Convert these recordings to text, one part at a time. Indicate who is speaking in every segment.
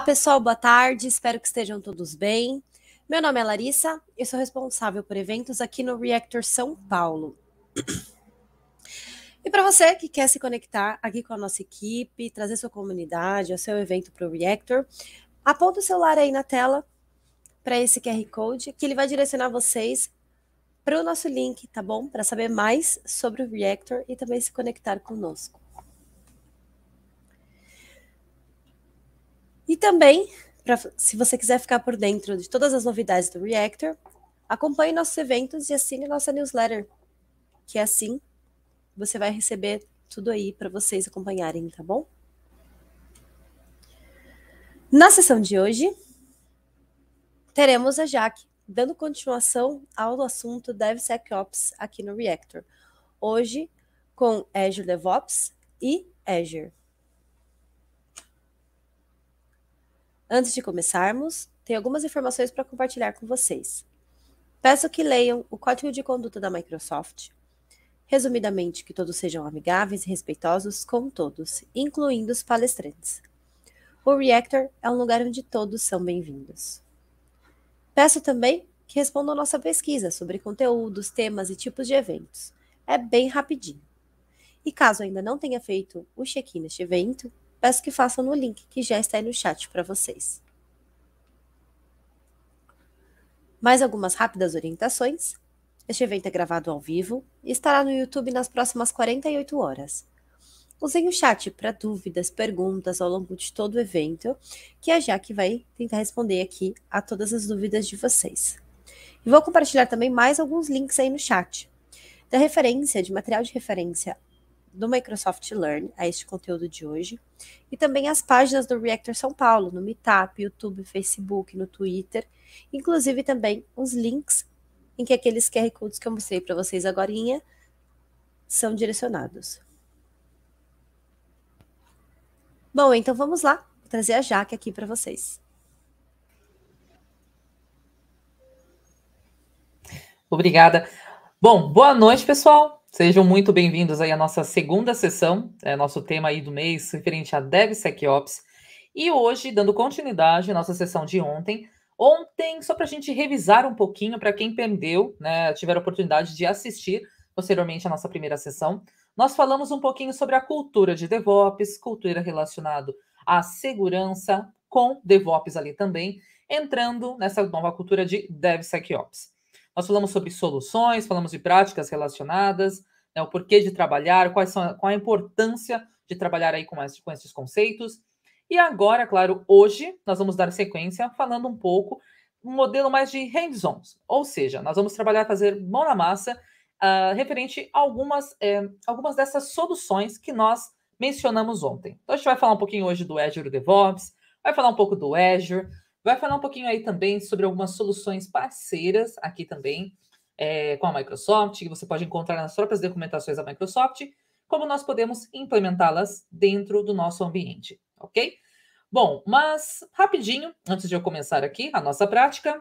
Speaker 1: Olá, pessoal, boa tarde. Espero que estejam todos bem. Meu nome é Larissa, eu sou responsável por eventos aqui no Reactor São Paulo. E para você que quer se conectar aqui com a nossa equipe, trazer sua comunidade, o seu evento para o Reactor, aponta o celular aí na tela para esse QR Code, que ele vai direcionar vocês para o nosso link, tá bom? Para saber mais sobre o Reactor e também se conectar conosco. E também, pra, se você quiser ficar por dentro de todas as novidades do Reactor, acompanhe nossos eventos e assine nossa newsletter, que é assim você vai receber tudo aí para vocês acompanharem, tá bom? Na sessão de hoje, teremos a Jaque dando continuação ao assunto DevSecOps aqui no Reactor. Hoje, com Azure DevOps e Azure. Antes de começarmos, tenho algumas informações para compartilhar com vocês. Peço que leiam o Código de Conduta da Microsoft. Resumidamente, que todos sejam amigáveis e respeitosos com todos, incluindo os palestrantes. O Reactor é um lugar onde todos são bem-vindos. Peço também que respondam nossa pesquisa sobre conteúdos, temas e tipos de eventos. É bem rapidinho. E caso ainda não tenha feito o check-in neste evento, peço que façam no link que já está aí no chat para vocês. Mais algumas rápidas orientações. Este evento é gravado ao vivo e estará no YouTube nas próximas 48 horas. Usem o chat para dúvidas, perguntas ao longo de todo o evento, que a é Jaque vai tentar responder aqui a todas as dúvidas de vocês. E vou compartilhar também mais alguns links aí no chat. Da referência, de material de referência do Microsoft Learn a este conteúdo de hoje e também as páginas do Reactor São Paulo no Meetup, YouTube, Facebook, no Twitter, inclusive também os links em que aqueles QR codes que eu mostrei para vocês agora são direcionados. Bom, então vamos lá, vou trazer a Jaque aqui para vocês.
Speaker 2: Obrigada. Bom, boa noite, pessoal. Sejam muito bem-vindos aí à nossa segunda sessão, é nosso tema aí do mês referente a DevSecOps. E hoje, dando continuidade à nossa sessão de ontem, ontem, só para a gente revisar um pouquinho, para quem perdeu, né, tiver a oportunidade de assistir posteriormente a nossa primeira sessão, nós falamos um pouquinho sobre a cultura de DevOps, cultura relacionada à segurança, com DevOps ali também, entrando nessa nova cultura de DevSecOps. Nós falamos sobre soluções, falamos de práticas relacionadas, né, o porquê de trabalhar, quais são, qual a importância de trabalhar aí com, esse, com esses conceitos. E agora, claro, hoje nós vamos dar sequência falando um pouco um modelo mais de hands-ons, ou seja, nós vamos trabalhar fazer mão na massa uh, referente a algumas, é, algumas dessas soluções que nós mencionamos ontem. Então a gente vai falar um pouquinho hoje do Azure DevOps, vai falar um pouco do Azure, Vai falar um pouquinho aí também sobre algumas soluções parceiras aqui também é, com a Microsoft, que você pode encontrar nas próprias documentações da Microsoft, como nós podemos implementá-las dentro do nosso ambiente, ok? Bom, mas rapidinho, antes de eu começar aqui a nossa prática,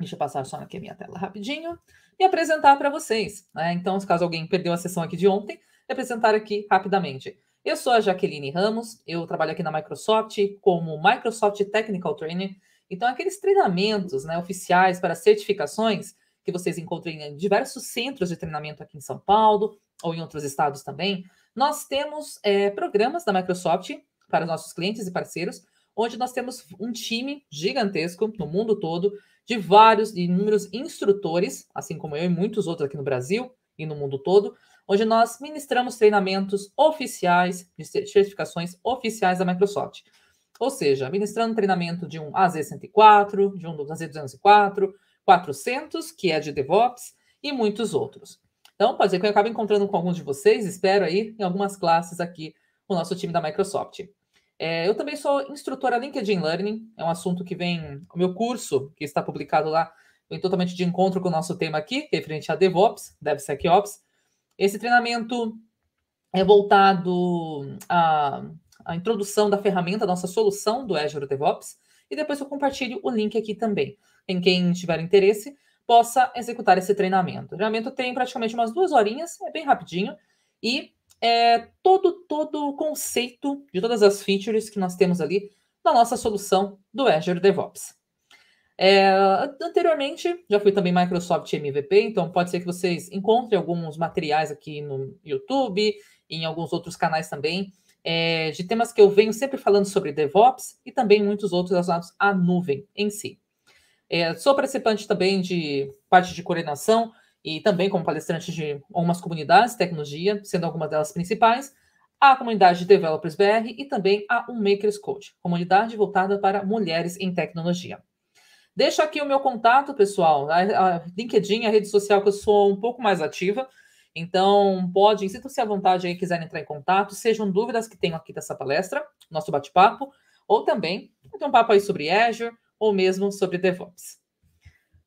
Speaker 2: deixa eu passar só aqui a minha tela rapidinho e apresentar para vocês. Né? Então, caso alguém perdeu a sessão aqui de ontem, é apresentar aqui rapidamente. Eu sou a Jaqueline Ramos, eu trabalho aqui na Microsoft como Microsoft Technical Trainer. Então, aqueles treinamentos né, oficiais para certificações que vocês encontram em diversos centros de treinamento aqui em São Paulo ou em outros estados também, nós temos é, programas da Microsoft para nossos clientes e parceiros, onde nós temos um time gigantesco no mundo todo de vários e inúmeros instrutores, assim como eu e muitos outros aqui no Brasil e no mundo todo, onde nós ministramos treinamentos oficiais, certificações oficiais da Microsoft. Ou seja, ministrando treinamento de um AZ104, de um AZ204, 400, que é de DevOps, e muitos outros. Então, pode ser que eu acabe encontrando com alguns de vocês, espero aí, em algumas classes aqui, o nosso time da Microsoft. É, eu também sou instrutora LinkedIn Learning, é um assunto que vem, o meu curso, que está publicado lá, vem totalmente de encontro com o nosso tema aqui, referente a DevOps, DevSecOps, esse treinamento é voltado à, à introdução da ferramenta, nossa solução do Azure DevOps, e depois eu compartilho o link aqui também, em quem tiver interesse possa executar esse treinamento. O treinamento tem praticamente umas duas horinhas, é bem rapidinho, e é, todo, todo o conceito de todas as features que nós temos ali na nossa solução do Azure DevOps. É, anteriormente, já fui também Microsoft MVP, então pode ser que vocês encontrem alguns materiais aqui no YouTube, em alguns outros canais também, é, de temas que eu venho sempre falando sobre DevOps e também muitos outros relacionados à nuvem em si. É, sou participante também de parte de coordenação e também como palestrante de algumas comunidades de tecnologia, sendo algumas delas principais, a comunidade de Developers BR e também a Unmakers Code, comunidade voltada para mulheres em tecnologia. Deixa aqui o meu contato, pessoal. A, a LinkedIn, a rede social que eu sou um pouco mais ativa. Então, podem, sintam-se à vontade aí, quiserem entrar em contato, sejam dúvidas que tenham aqui dessa palestra, nosso bate-papo, ou também ter um papo aí sobre Azure ou mesmo sobre DevOps.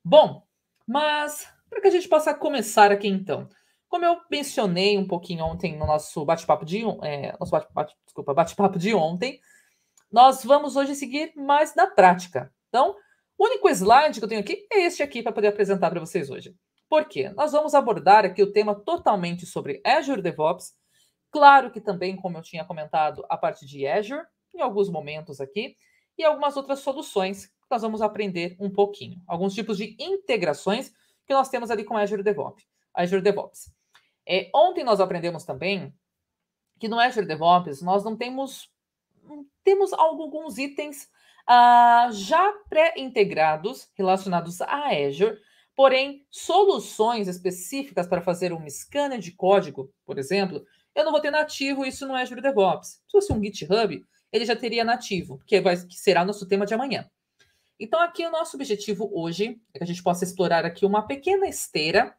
Speaker 2: Bom, mas para que a gente possa começar aqui então. Como eu mencionei um pouquinho ontem no nosso bate-papo de é, nosso bate desculpa, bate-papo de ontem, nós vamos hoje seguir mais na prática. Então, o único slide que eu tenho aqui é este aqui para poder apresentar para vocês hoje. Por quê? Nós vamos abordar aqui o tema totalmente sobre Azure DevOps. Claro que também, como eu tinha comentado, a parte de Azure, em alguns momentos aqui, e algumas outras soluções que nós vamos aprender um pouquinho. Alguns tipos de integrações que nós temos ali com Azure DevOps. Azure DevOps. É, ontem nós aprendemos também que no Azure DevOps nós não temos temos alguns itens ah, já pré-integrados relacionados a Azure, porém soluções específicas para fazer um scanner de código, por exemplo, eu não vou ter nativo isso no Azure DevOps. Se fosse um GitHub, ele já teria nativo, que, vai, que será nosso tema de amanhã. Então, aqui o nosso objetivo hoje é que a gente possa explorar aqui uma pequena esteira,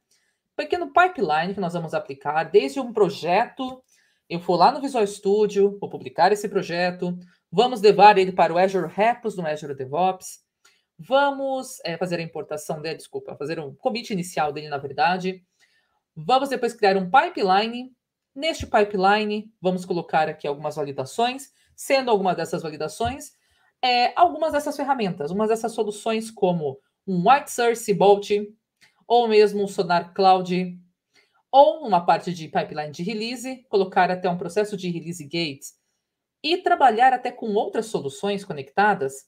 Speaker 2: um pequeno pipeline que nós vamos aplicar, desde um projeto, eu vou lá no Visual Studio, vou publicar esse projeto, Vamos levar ele para o Azure Repos no Azure DevOps. Vamos é, fazer a importação dele, desculpa, fazer um commit inicial dele, na verdade. Vamos depois criar um pipeline. Neste pipeline, vamos colocar aqui algumas validações. Sendo alguma dessas validações, é, algumas dessas ferramentas, algumas dessas soluções como um White Source Bolt, ou mesmo um Sonar Cloud, ou uma parte de pipeline de release, colocar até um processo de release gates e trabalhar até com outras soluções conectadas,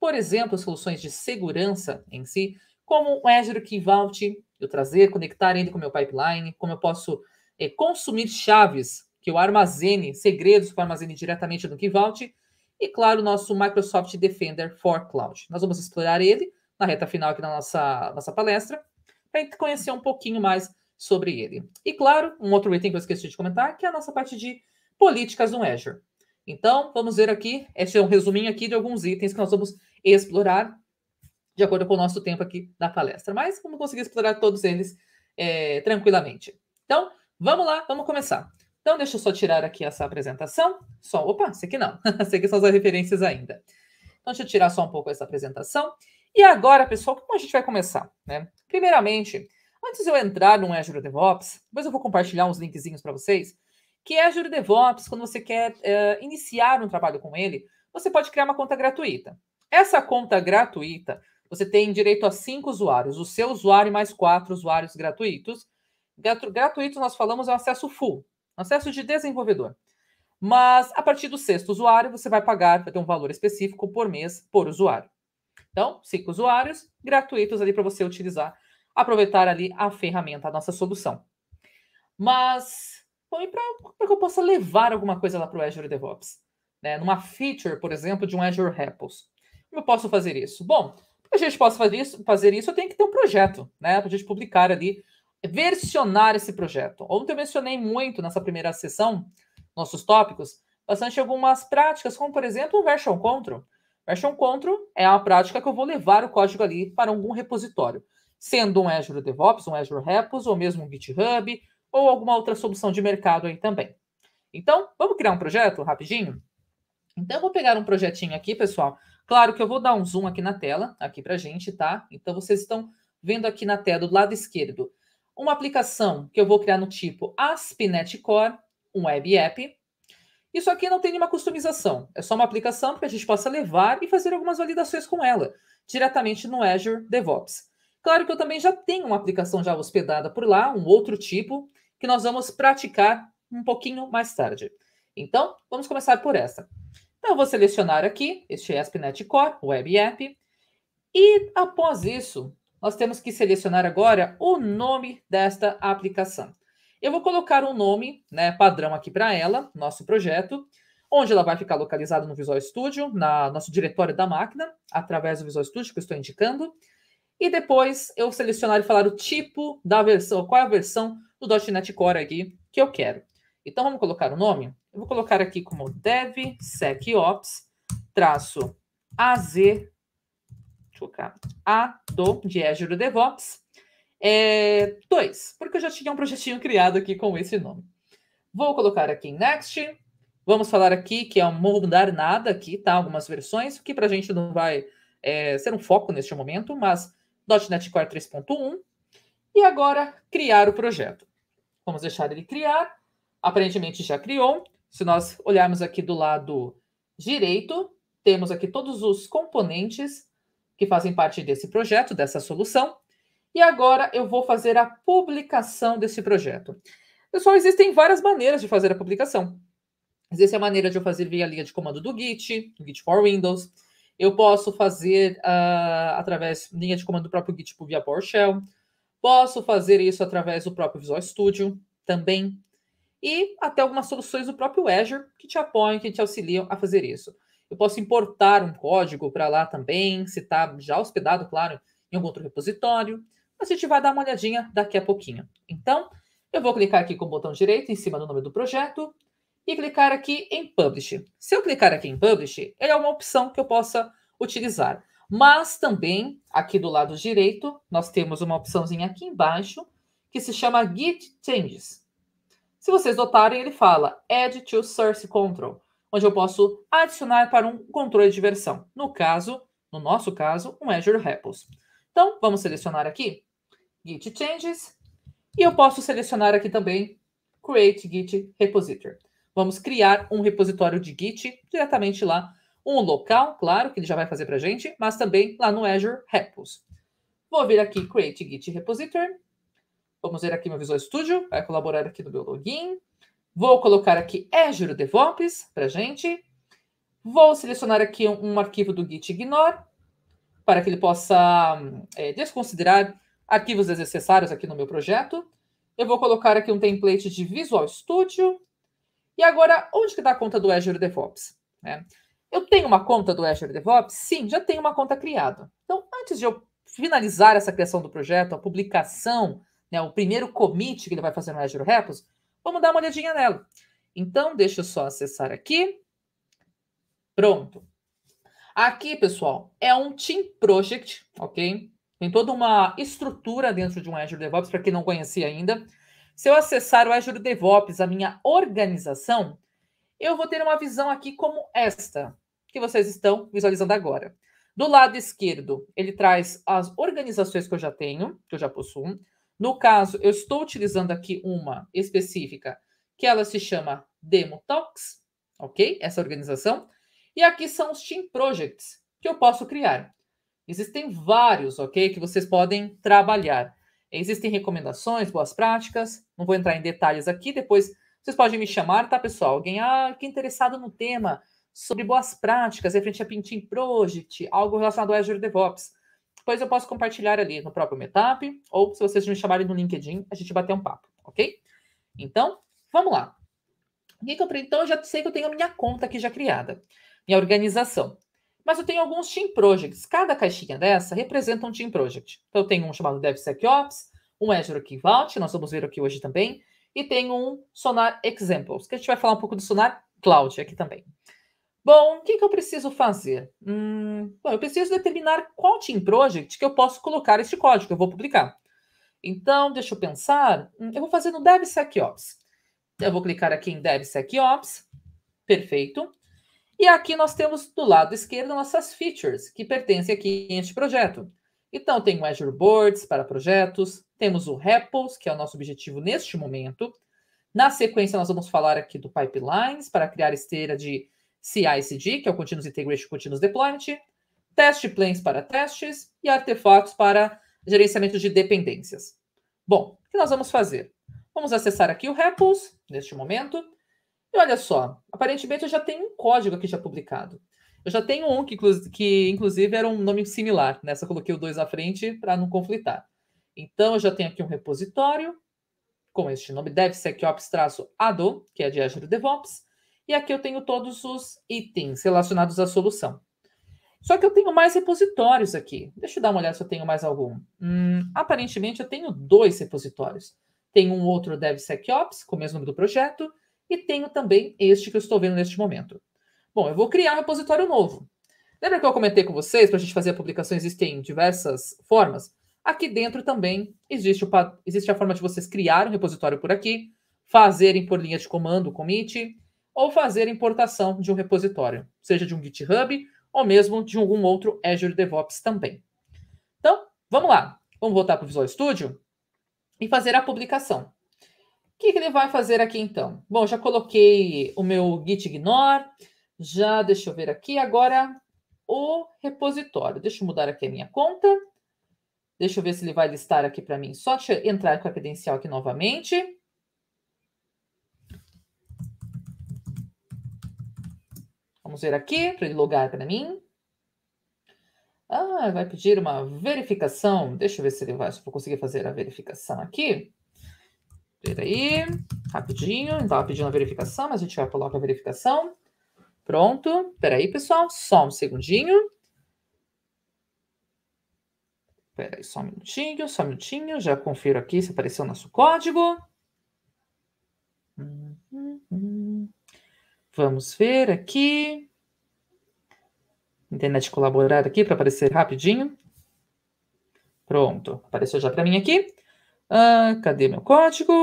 Speaker 2: por exemplo, soluções de segurança em si, como o Azure Key Vault, eu trazer, conectar ele com o meu pipeline, como eu posso é, consumir chaves que eu armazene, segredos que eu armazene diretamente no Key Vault, e claro, o nosso Microsoft Defender for Cloud. Nós vamos explorar ele na reta final aqui da nossa, nossa palestra, para a gente conhecer um pouquinho mais sobre ele. E claro, um outro item que eu esqueci de comentar, que é a nossa parte de políticas no Azure. Então, vamos ver aqui, este é um resuminho aqui de alguns itens que nós vamos explorar de acordo com o nosso tempo aqui da palestra. Mas vamos conseguir explorar todos eles é, tranquilamente. Então, vamos lá, vamos começar. Então, deixa eu só tirar aqui essa apresentação. Só, opa, esse aqui não. esse aqui são as referências ainda. Então, deixa eu tirar só um pouco essa apresentação. E agora, pessoal, como a gente vai começar? Né? Primeiramente, antes de eu entrar no Azure DevOps, depois eu vou compartilhar uns linkzinhos para vocês, que é a Júlio DevOps, quando você quer uh, iniciar um trabalho com ele, você pode criar uma conta gratuita. Essa conta gratuita, você tem direito a cinco usuários, o seu usuário mais quatro usuários gratuitos. Gratuitos, nós falamos, é um acesso full, acesso de desenvolvedor. Mas a partir do sexto usuário, você vai pagar, vai ter um valor específico por mês por usuário. Então, cinco usuários gratuitos ali para você utilizar, aproveitar ali a ferramenta, a nossa solução. Mas põe para que eu possa levar alguma coisa lá para o Azure DevOps. Né? Numa feature, por exemplo, de um Azure Repos. Como eu posso fazer isso? Bom, para a gente possa fazer isso, fazer isso, eu tenho que ter um projeto, né? Para a gente publicar ali, versionar esse projeto. Ontem eu mencionei muito nessa primeira sessão, nossos tópicos, bastante algumas práticas, como por exemplo o version control. Version control é a prática que eu vou levar o código ali para algum repositório, sendo um Azure DevOps, um Azure Repos, ou mesmo um GitHub, ou alguma outra solução de mercado aí também. Então, vamos criar um projeto rapidinho? Então, eu vou pegar um projetinho aqui, pessoal. Claro que eu vou dar um zoom aqui na tela, aqui para gente, tá? Então, vocês estão vendo aqui na tela do lado esquerdo uma aplicação que eu vou criar no tipo ASP.NET Core, um web app. Isso aqui não tem nenhuma customização, é só uma aplicação para que a gente possa levar e fazer algumas validações com ela, diretamente no Azure DevOps. Claro que eu também já tenho uma aplicação já hospedada por lá, um outro tipo, que nós vamos praticar um pouquinho mais tarde. Então, vamos começar por essa. Então, eu vou selecionar aqui este ASP.NET Core Web App. E após isso, nós temos que selecionar agora o nome desta aplicação. Eu vou colocar um nome né, padrão aqui para ela, nosso projeto, onde ela vai ficar localizada no Visual Studio, na nosso diretório da máquina, através do Visual Studio que eu estou indicando. E depois eu selecionar e falar o tipo da versão, qual é a versão do .NET Core aqui que eu quero. Então, vamos colocar o nome? Eu vou colocar aqui como DevSecOps, traço AZ, deixa eu colocar, A do, de Azure DevOps, é, 2, porque eu já tinha um projetinho criado aqui com esse nome. Vou colocar aqui em Next, vamos falar aqui que é um mudar nada aqui, tá? Algumas versões, que para a gente não vai é, ser um foco neste momento, mas .NET Core 3.1, e agora, criar o projeto. Vamos deixar ele criar. Aparentemente já criou. Se nós olharmos aqui do lado direito, temos aqui todos os componentes que fazem parte desse projeto, dessa solução. E agora eu vou fazer a publicação desse projeto. Pessoal, existem várias maneiras de fazer a publicação. Existe a maneira de eu fazer via linha de comando do Git, do Git for Windows. Eu posso fazer uh, através linha de comando do próprio Git tipo, via PowerShell. Posso fazer isso através do próprio Visual Studio também. E até algumas soluções do próprio Azure que te apoiam, que te auxiliam a fazer isso. Eu posso importar um código para lá também, se está já hospedado, claro, em algum outro repositório. Mas a gente vai dar uma olhadinha daqui a pouquinho. Então, eu vou clicar aqui com o botão direito em cima do nome do projeto e clicar aqui em Publish. Se eu clicar aqui em Publish, ele é uma opção que eu possa utilizar. Mas também, aqui do lado direito, nós temos uma opçãozinha aqui embaixo que se chama Git Changes. Se vocês notarem, ele fala Add to Source Control, onde eu posso adicionar para um controle de versão. No caso, no nosso caso, um Azure Repos. Então, vamos selecionar aqui Git Changes e eu posso selecionar aqui também Create Git Repository. Vamos criar um repositório de Git diretamente lá um local, claro, que ele já vai fazer para a gente, mas também lá no Azure Repos. Vou vir aqui Create Git Repository. Vamos ver aqui meu Visual Studio, vai colaborar aqui no meu login. Vou colocar aqui Azure DevOps para a gente. Vou selecionar aqui um, um, arquivo do Git Ignore, para que ele possa é, desconsiderar arquivos desnecessários aqui no meu projeto. Eu vou colocar aqui um template de Visual Studio. E agora, onde que dá conta do Azure DevOps? Né? Eu tenho uma conta do Azure DevOps? Sim, já tenho uma conta criada. Então, antes de eu finalizar essa criação do projeto, a publicação, né, o primeiro commit que ele vai fazer no Azure Repos, vamos dar uma olhadinha nela. Então, deixa eu só acessar aqui. Pronto. Aqui, pessoal, é um Team Project, ok? Tem toda uma estrutura dentro de um Azure DevOps, para quem não conhecia ainda. Se eu acessar o Azure DevOps, a minha organização, eu vou ter uma visão aqui como esta que vocês estão visualizando agora. Do lado esquerdo, ele traz as organizações que eu já tenho, que eu já possuo. No caso, eu estou utilizando aqui uma específica, que ela se chama Demotox, ok? Essa organização. E aqui são os Team Projects que eu posso criar. Existem vários, ok? Que vocês podem trabalhar. Existem recomendações, boas práticas. Não vou entrar em detalhes aqui, depois vocês podem me chamar, tá, pessoal? Alguém, ah, que interessado no tema sobre boas práticas referente a Pintin Project, algo relacionado ao Azure DevOps. Depois eu posso compartilhar ali no próprio meetup ou se vocês me chamarem no LinkedIn, a gente bater um papo, ok? Então, vamos lá. Então, eu já sei que eu tenho a minha conta aqui já criada, minha organização. Mas eu tenho alguns team projects. Cada caixinha dessa representa um team project. Então, eu tenho um chamado DevSecOps, um Azure Key Vault, nós vamos ver aqui hoje também, e tenho um Sonar Examples, que a gente vai falar um pouco do Sonar Cloud aqui também. Bom, o que, que eu preciso fazer? Hum, bom, eu preciso determinar qual team project que eu posso colocar este código que eu vou publicar. Então, deixa eu pensar. Hum, eu vou fazer no DevSecOps. Eu vou clicar aqui em DevSecOps. Perfeito. E aqui nós temos do lado esquerdo nossas features, que pertencem aqui a este projeto. Então, tem o Azure Boards para projetos, temos o REPLs, que é o nosso objetivo neste momento. Na sequência, nós vamos falar aqui do Pipelines, para criar esteira de CI/CD que é o Continuous Integration Continuous Deployment, test planes para testes e artefatos para gerenciamento de dependências. Bom, o que nós vamos fazer? Vamos acessar aqui o REPLS, neste momento. E olha só, aparentemente eu já tenho um código aqui já publicado. Eu já tenho um que, que inclusive, era um nome similar, né? coloquei o dois à frente para não conflitar. Então, eu já tenho aqui um repositório com este nome DevSecOps-ADO, que é de Azure DevOps. E aqui eu tenho todos os itens relacionados à solução. Só que eu tenho mais repositórios aqui. Deixa eu dar uma olhada se eu tenho mais algum. Hum, aparentemente, eu tenho dois repositórios. Tem um outro DevSecOps, com o mesmo nome do projeto, e tenho também este que eu estou vendo neste momento. Bom, eu vou criar um repositório novo. Lembra que eu comentei com vocês, para a gente fazer a publicação, existem diversas formas? Aqui dentro também existe, o, existe a forma de vocês criar um repositório por aqui, fazerem por linha de comando, o commit, ou fazer importação de um repositório, seja de um GitHub ou mesmo de algum outro Azure DevOps também. Então, vamos lá. Vamos voltar para o Visual Studio e fazer a publicação. O que, que ele vai fazer aqui então? Bom, já coloquei o meu git ignore, já deixa eu ver aqui agora o repositório. Deixa eu mudar aqui a minha conta. Deixa eu ver se ele vai listar aqui para mim. Só entrar com a credencial aqui novamente. Vamos ver aqui para ele logar para mim. Ah, vai pedir uma verificação. Deixa eu ver se ele vai, se eu conseguir fazer a verificação aqui. Peraí, rapidinho. estava pedindo a verificação, mas a gente vai colocar a verificação. Pronto. Peraí, pessoal, só um segundinho. Peraí, só um minutinho, só um minutinho. Já confiro aqui se apareceu o nosso código. Vamos ver aqui. Internet colaborar aqui para aparecer rapidinho. Pronto, apareceu já para mim aqui. Ah, cadê meu código?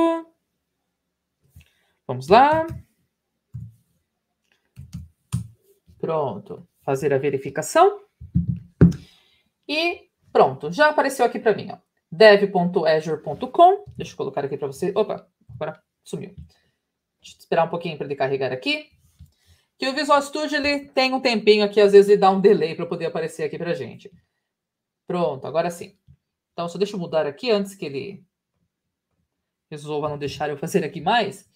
Speaker 2: Vamos lá. Pronto, fazer a verificação. E pronto, já apareceu aqui para mim, ó. dev.azure.com. Deixa eu colocar aqui para você. Opa, agora sumiu. Deixa eu esperar um pouquinho para ele carregar aqui que o Visual Studio ele tem um tempinho aqui, às vezes ele dá um delay para poder aparecer aqui para gente. Pronto, agora sim. Então, só deixa eu mudar aqui antes que ele resolva não deixar eu fazer aqui mais.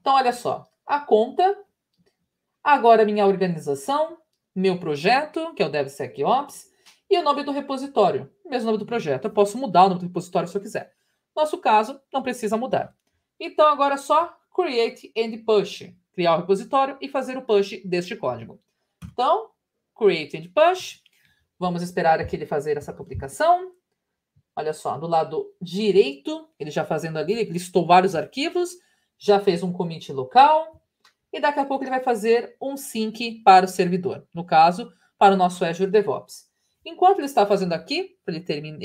Speaker 2: Então, olha só, a conta, agora minha organização, meu projeto, que é o DevSecOps, e o nome do repositório, mesmo nome do projeto. Eu posso mudar o nome do repositório se eu quiser. Nosso caso, não precisa mudar. Então, agora é só create and push criar o repositório e fazer o push deste código. Então, create and push. Vamos esperar aqui ele fazer essa publicação. Olha só, do lado direito, ele já fazendo ali, ele listou vários arquivos, já fez um commit local, e daqui a pouco ele vai fazer um sync para o servidor, no caso, para o nosso Azure DevOps. Enquanto ele está fazendo aqui, ele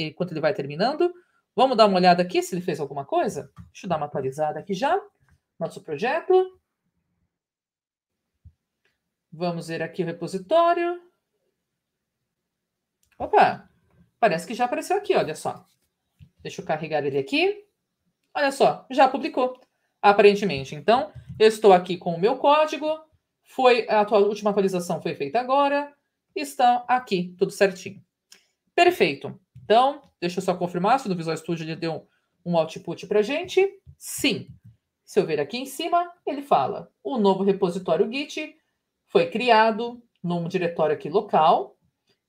Speaker 2: enquanto ele vai terminando, vamos dar uma olhada aqui se ele fez alguma coisa? Deixa eu dar uma atualizada aqui já, nosso projeto. Vamos ver aqui o repositório. Opa, parece que já apareceu aqui, olha só. Deixa eu carregar ele aqui. Olha só, já publicou, aparentemente. Então, eu estou aqui com o meu código. Foi a tua última atualização foi feita agora. Está aqui, tudo certinho. Perfeito. Então, deixa eu só confirmar se no Visual Studio ele deu um output para gente. Sim. Se eu ver aqui em cima, ele fala: o novo repositório Git foi criado num diretório aqui local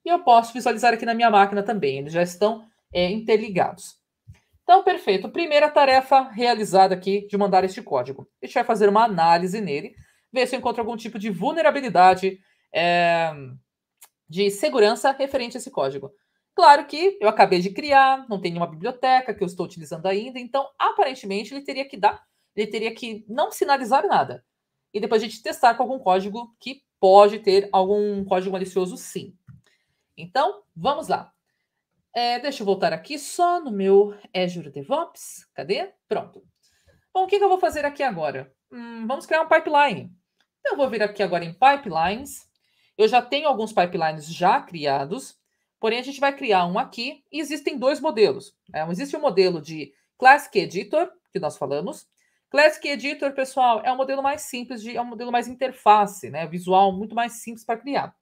Speaker 2: e eu posso visualizar aqui na minha máquina também. Eles já estão é, interligados. Então, perfeito. Primeira tarefa realizada aqui de mandar este código. A gente vai fazer uma análise nele, ver se eu encontro algum tipo de vulnerabilidade é, de segurança referente a esse código. Claro que eu acabei de criar, não tem nenhuma biblioteca que eu estou utilizando ainda, então aparentemente ele teria que dar, ele teria que não sinalizar nada e depois a gente testar com algum código que pode ter algum código malicioso, sim. Então, vamos lá. É, deixa eu voltar aqui só no meu Azure DevOps. Cadê? Pronto. Bom, o que, que eu vou fazer aqui agora? Hum, vamos criar um pipeline. Eu vou vir aqui agora em pipelines. Eu já tenho alguns pipelines já criados, porém a gente vai criar um aqui. E existem dois modelos. É, existe o um modelo de Classic Editor, que nós falamos, Classic Editor, pessoal, é um modelo mais simples, de, é um modelo mais interface, né? Visual muito mais simples para criar.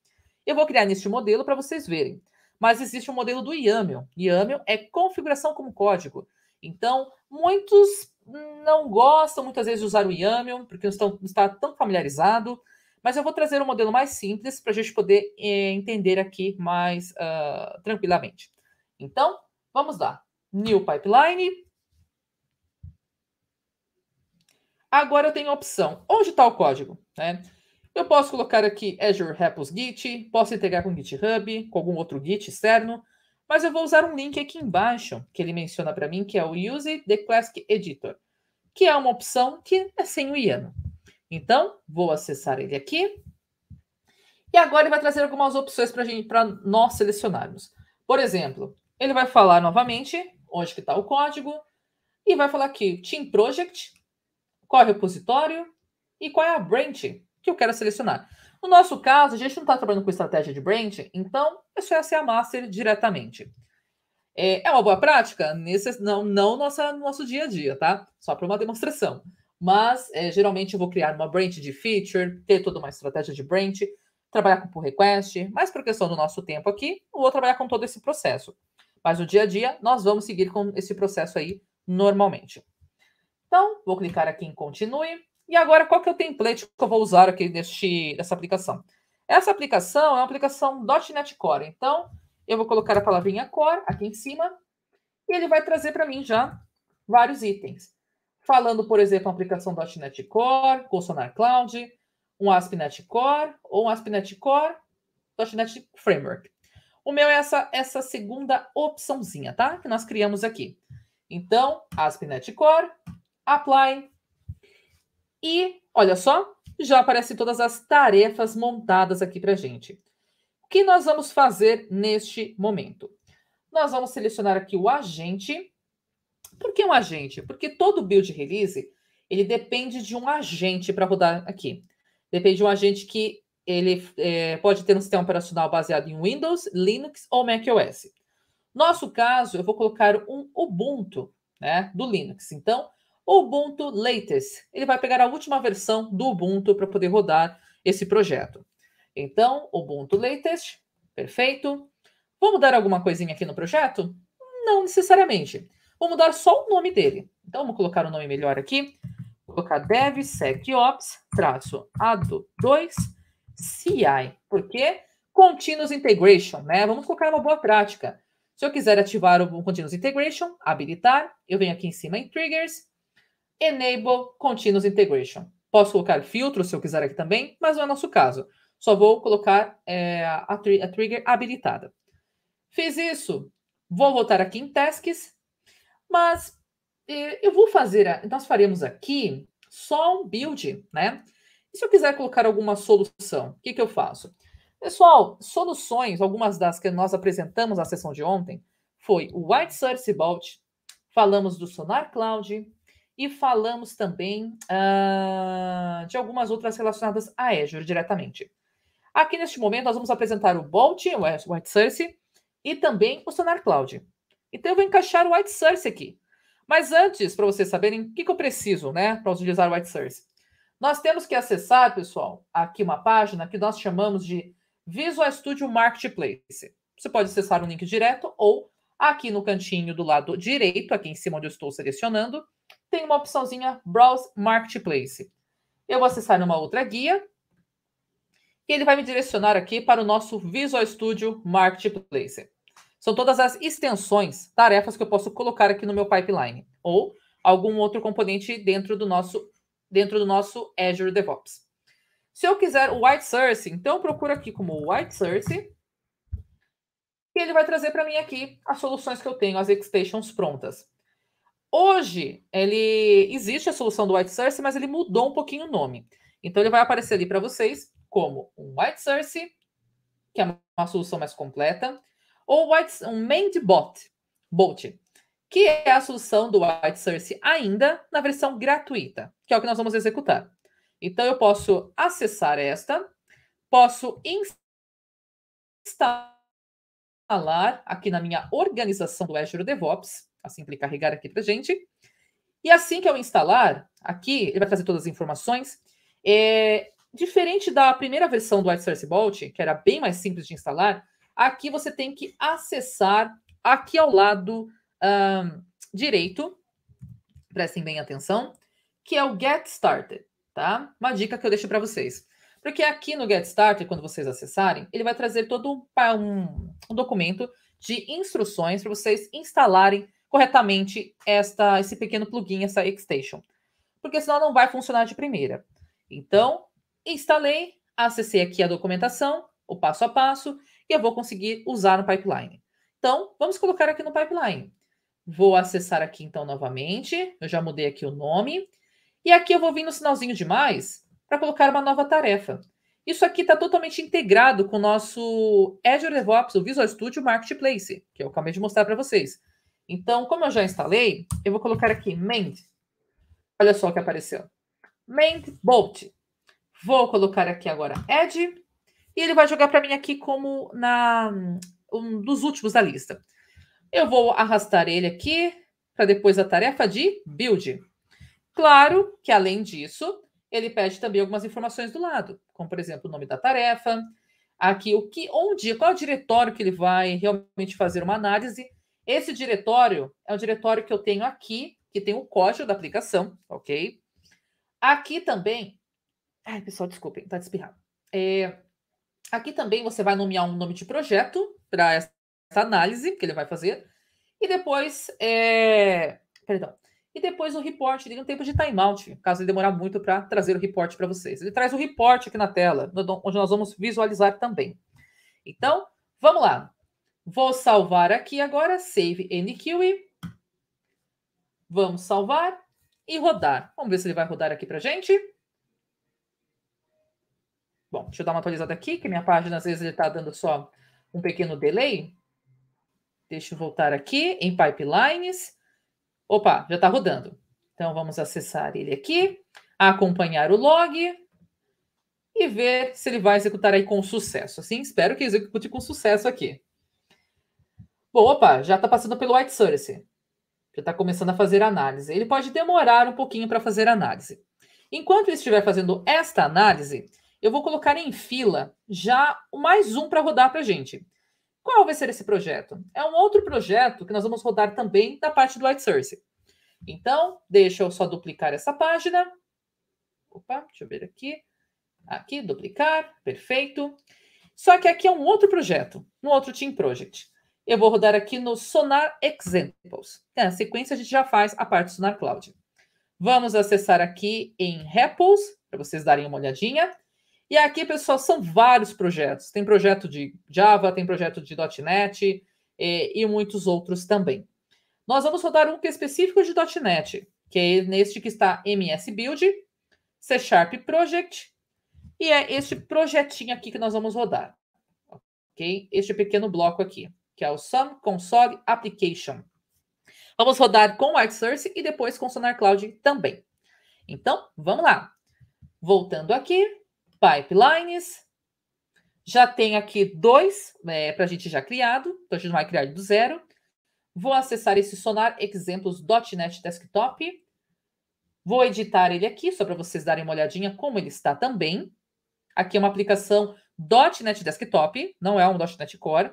Speaker 2: Eu vou criar neste modelo para vocês verem. Mas existe um modelo do YAML. YAML é configuração como código. Então, muitos não gostam muitas vezes de usar o YAML, porque não, estão, não está tão familiarizado. Mas eu vou trazer um modelo mais simples para a gente poder eh, entender aqui mais uh, tranquilamente. Então, vamos lá. New Pipeline Agora eu tenho a opção. Onde está o código? Né? Eu posso colocar aqui Azure Repos Git, posso integrar com GitHub, com algum outro Git externo, mas eu vou usar um link aqui embaixo que ele menciona para mim, que é o Use the Classic Editor, que é uma opção que é sem o Iano. Então, vou acessar ele aqui. E agora ele vai trazer algumas opções para nós selecionarmos. Por exemplo, ele vai falar novamente onde está o código e vai falar aqui Team Project, qual é o repositório e qual é a branch que eu quero selecionar. No nosso caso, a gente não está trabalhando com estratégia de branch, então é só ser a master diretamente. É, é uma boa prática? Nesse, não não nossa, nosso dia a dia, tá? Só para uma demonstração. Mas, é, geralmente, eu vou criar uma branch de feature, ter toda uma estratégia de branch, trabalhar com pull request, mas por questão do nosso tempo aqui, eu vou trabalhar com todo esse processo. Mas no dia a dia, nós vamos seguir com esse processo aí normalmente. Então, vou clicar aqui em continue. E agora, qual que é o template que eu vou usar aqui deste, dessa aplicação? Essa aplicação é uma aplicação .NET Core. Então, eu vou colocar a palavrinha Core aqui em cima e ele vai trazer para mim já vários itens. Falando, por exemplo, uma aplicação .NET Core, com Cloud, um ASP.NET Core ou um ASP.NET Core .NET Framework. O meu é essa, essa segunda opçãozinha, tá? Que nós criamos aqui. Então, ASP.NET Core apply. E olha só, já aparecem todas as tarefas montadas aqui para gente. O que nós vamos fazer neste momento? Nós vamos selecionar aqui o agente. Por que um agente? Porque todo build release ele depende de um agente para rodar aqui. Depende de um agente que ele é, pode ter um sistema operacional baseado em Windows, Linux ou macOS. Nosso caso, eu vou colocar um Ubuntu né, do Linux. Então, o Ubuntu Latest. Ele vai pegar a última versão do Ubuntu para poder rodar esse projeto. Então, Ubuntu Latest, perfeito. Vou mudar alguma coisinha aqui no projeto? Não necessariamente. Vou mudar só o nome dele. Então, vamos colocar um nome melhor aqui. Vou colocar devsecops-ado2ci. Por quê? Continuous Integration, né? Vamos colocar uma boa prática. Se eu quiser ativar o Continuous Integration, habilitar, eu venho aqui em cima em Triggers, Enable Continuous Integration. Posso colocar filtro se eu quiser aqui também, mas não é nosso caso. Só vou colocar é, a, a trigger habilitada. Fiz isso. Vou voltar aqui em Tasks, mas é, eu vou fazer, a, nós faremos aqui só um build, né? E se eu quiser colocar alguma solução, o que, que eu faço? Pessoal, soluções, algumas das que nós apresentamos na sessão de ontem, foi o White Source Vault, falamos do Sonar Cloud, e falamos também uh, de algumas outras relacionadas a Azure diretamente. Aqui neste momento, nós vamos apresentar o Bolt, o White Source, e também o Sonar Cloud. Então, eu vou encaixar o White Source aqui. Mas antes, para vocês saberem o que, que eu preciso né, para utilizar o White Source, nós temos que acessar, pessoal, aqui uma página que nós chamamos de Visual Studio Marketplace. Você pode acessar o link direto ou aqui no cantinho do lado direito, aqui em cima onde eu estou selecionando, tem uma opçãozinha Browse Marketplace. Eu vou acessar uma outra guia e ele vai me direcionar aqui para o nosso Visual Studio Marketplace. São todas as extensões, tarefas que eu posso colocar aqui no meu pipeline ou algum outro componente dentro do nosso dentro do nosso Azure DevOps. Se eu quiser o white source, então eu procuro aqui como white source e ele vai trazer para mim aqui as soluções que eu tenho, as extensions prontas. Hoje, ele existe a solução do White Source, mas ele mudou um pouquinho o nome. Então, ele vai aparecer ali para vocês como um White Source, que é uma solução mais completa, ou white, um Mend Bot, Bolt, que é a solução do White Source ainda na versão gratuita, que é o que nós vamos executar. Então, eu posso acessar esta, posso instalar aqui na minha organização do Azure DevOps, assim que ele carregar aqui para gente. E assim que eu instalar, aqui ele vai trazer todas as informações. É, diferente da primeira versão do White Source Bolt, que era bem mais simples de instalar, aqui você tem que acessar aqui ao lado um, direito, prestem bem atenção, que é o Get Started, tá? Uma dica que eu deixo para vocês. Porque aqui no Get Started, quando vocês acessarem, ele vai trazer todo um, um documento de instruções para vocês instalarem corretamente esta, esse pequeno plugin, essa extension porque senão não vai funcionar de primeira. Então, instalei, acessei aqui a documentação, o passo a passo, e eu vou conseguir usar no pipeline. Então, vamos colocar aqui no pipeline. Vou acessar aqui, então, novamente. Eu já mudei aqui o nome. E aqui eu vou vir no sinalzinho de mais para colocar uma nova tarefa. Isso aqui está totalmente integrado com o nosso Azure DevOps, o Visual Studio Marketplace, que eu acabei de mostrar para vocês. Então, como eu já instalei, eu vou colocar aqui Mend. Olha só o que apareceu. Mend Bolt. Vou colocar aqui agora Edge. E ele vai jogar para mim aqui como na um dos últimos da lista. Eu vou arrastar ele aqui para depois a tarefa de build. Claro que, além disso, ele pede também algumas informações do lado, como, por exemplo, o nome da tarefa, aqui o que, onde, qual é o diretório que ele vai realmente fazer uma análise esse diretório é o diretório que eu tenho aqui, que tem o código da aplicação, ok? Aqui também. Ai, pessoal, desculpem, tá despirrado. É... Aqui também você vai nomear um nome de projeto para essa análise que ele vai fazer. E depois. É... Perdão. E depois o report, tem um tempo de timeout, caso ele demorar muito para trazer o report para vocês. Ele traz o report aqui na tela, onde nós vamos visualizar também. Então, vamos lá. Vou salvar aqui agora, save NQE. Vamos salvar e rodar. Vamos ver se ele vai rodar aqui para gente. Bom, deixa eu dar uma atualizada aqui, que minha página às vezes ele está dando só um pequeno delay. Deixa eu voltar aqui em pipelines. Opa, já está rodando. Então vamos acessar ele aqui, acompanhar o log e ver se ele vai executar aí com sucesso. Assim, espero que execute com sucesso aqui. Bom, opa, já está passando pelo white source. Já está começando a fazer análise. Ele pode demorar um pouquinho para fazer análise. Enquanto ele estiver fazendo esta análise, eu vou colocar em fila já mais um para rodar para a gente. Qual vai ser esse projeto? É um outro projeto que nós vamos rodar também da parte do white source. Então, deixa eu só duplicar essa página. Opa, deixa eu ver aqui. Aqui, duplicar, perfeito. Só que aqui é um outro projeto, um outro Team Project. Eu vou rodar aqui no Sonar Examples. na é, sequência, a gente já faz a parte do Sonar Cloud. Vamos acessar aqui em Repos, para vocês darem uma olhadinha. E aqui, pessoal, são vários projetos. Tem projeto de Java, tem projeto de .NET e, e muitos outros também. Nós vamos rodar um que é específico de .NET, que é neste que está MS Build, C Sharp Project, e é este projetinho aqui que nós vamos rodar. ok? Este pequeno bloco aqui que é o Sun Console Application. Vamos rodar com o Artsource e depois com o Sonar Cloud também. Então, vamos lá. Voltando aqui, pipelines. Já tem aqui dois é, para a gente já criado, então a gente não vai criar do zero. Vou acessar esse Sonar Exemplos.NET Desktop. Vou editar ele aqui, só para vocês darem uma olhadinha como ele está também. Aqui é uma aplicação .NET Desktop, não é um .NET Core.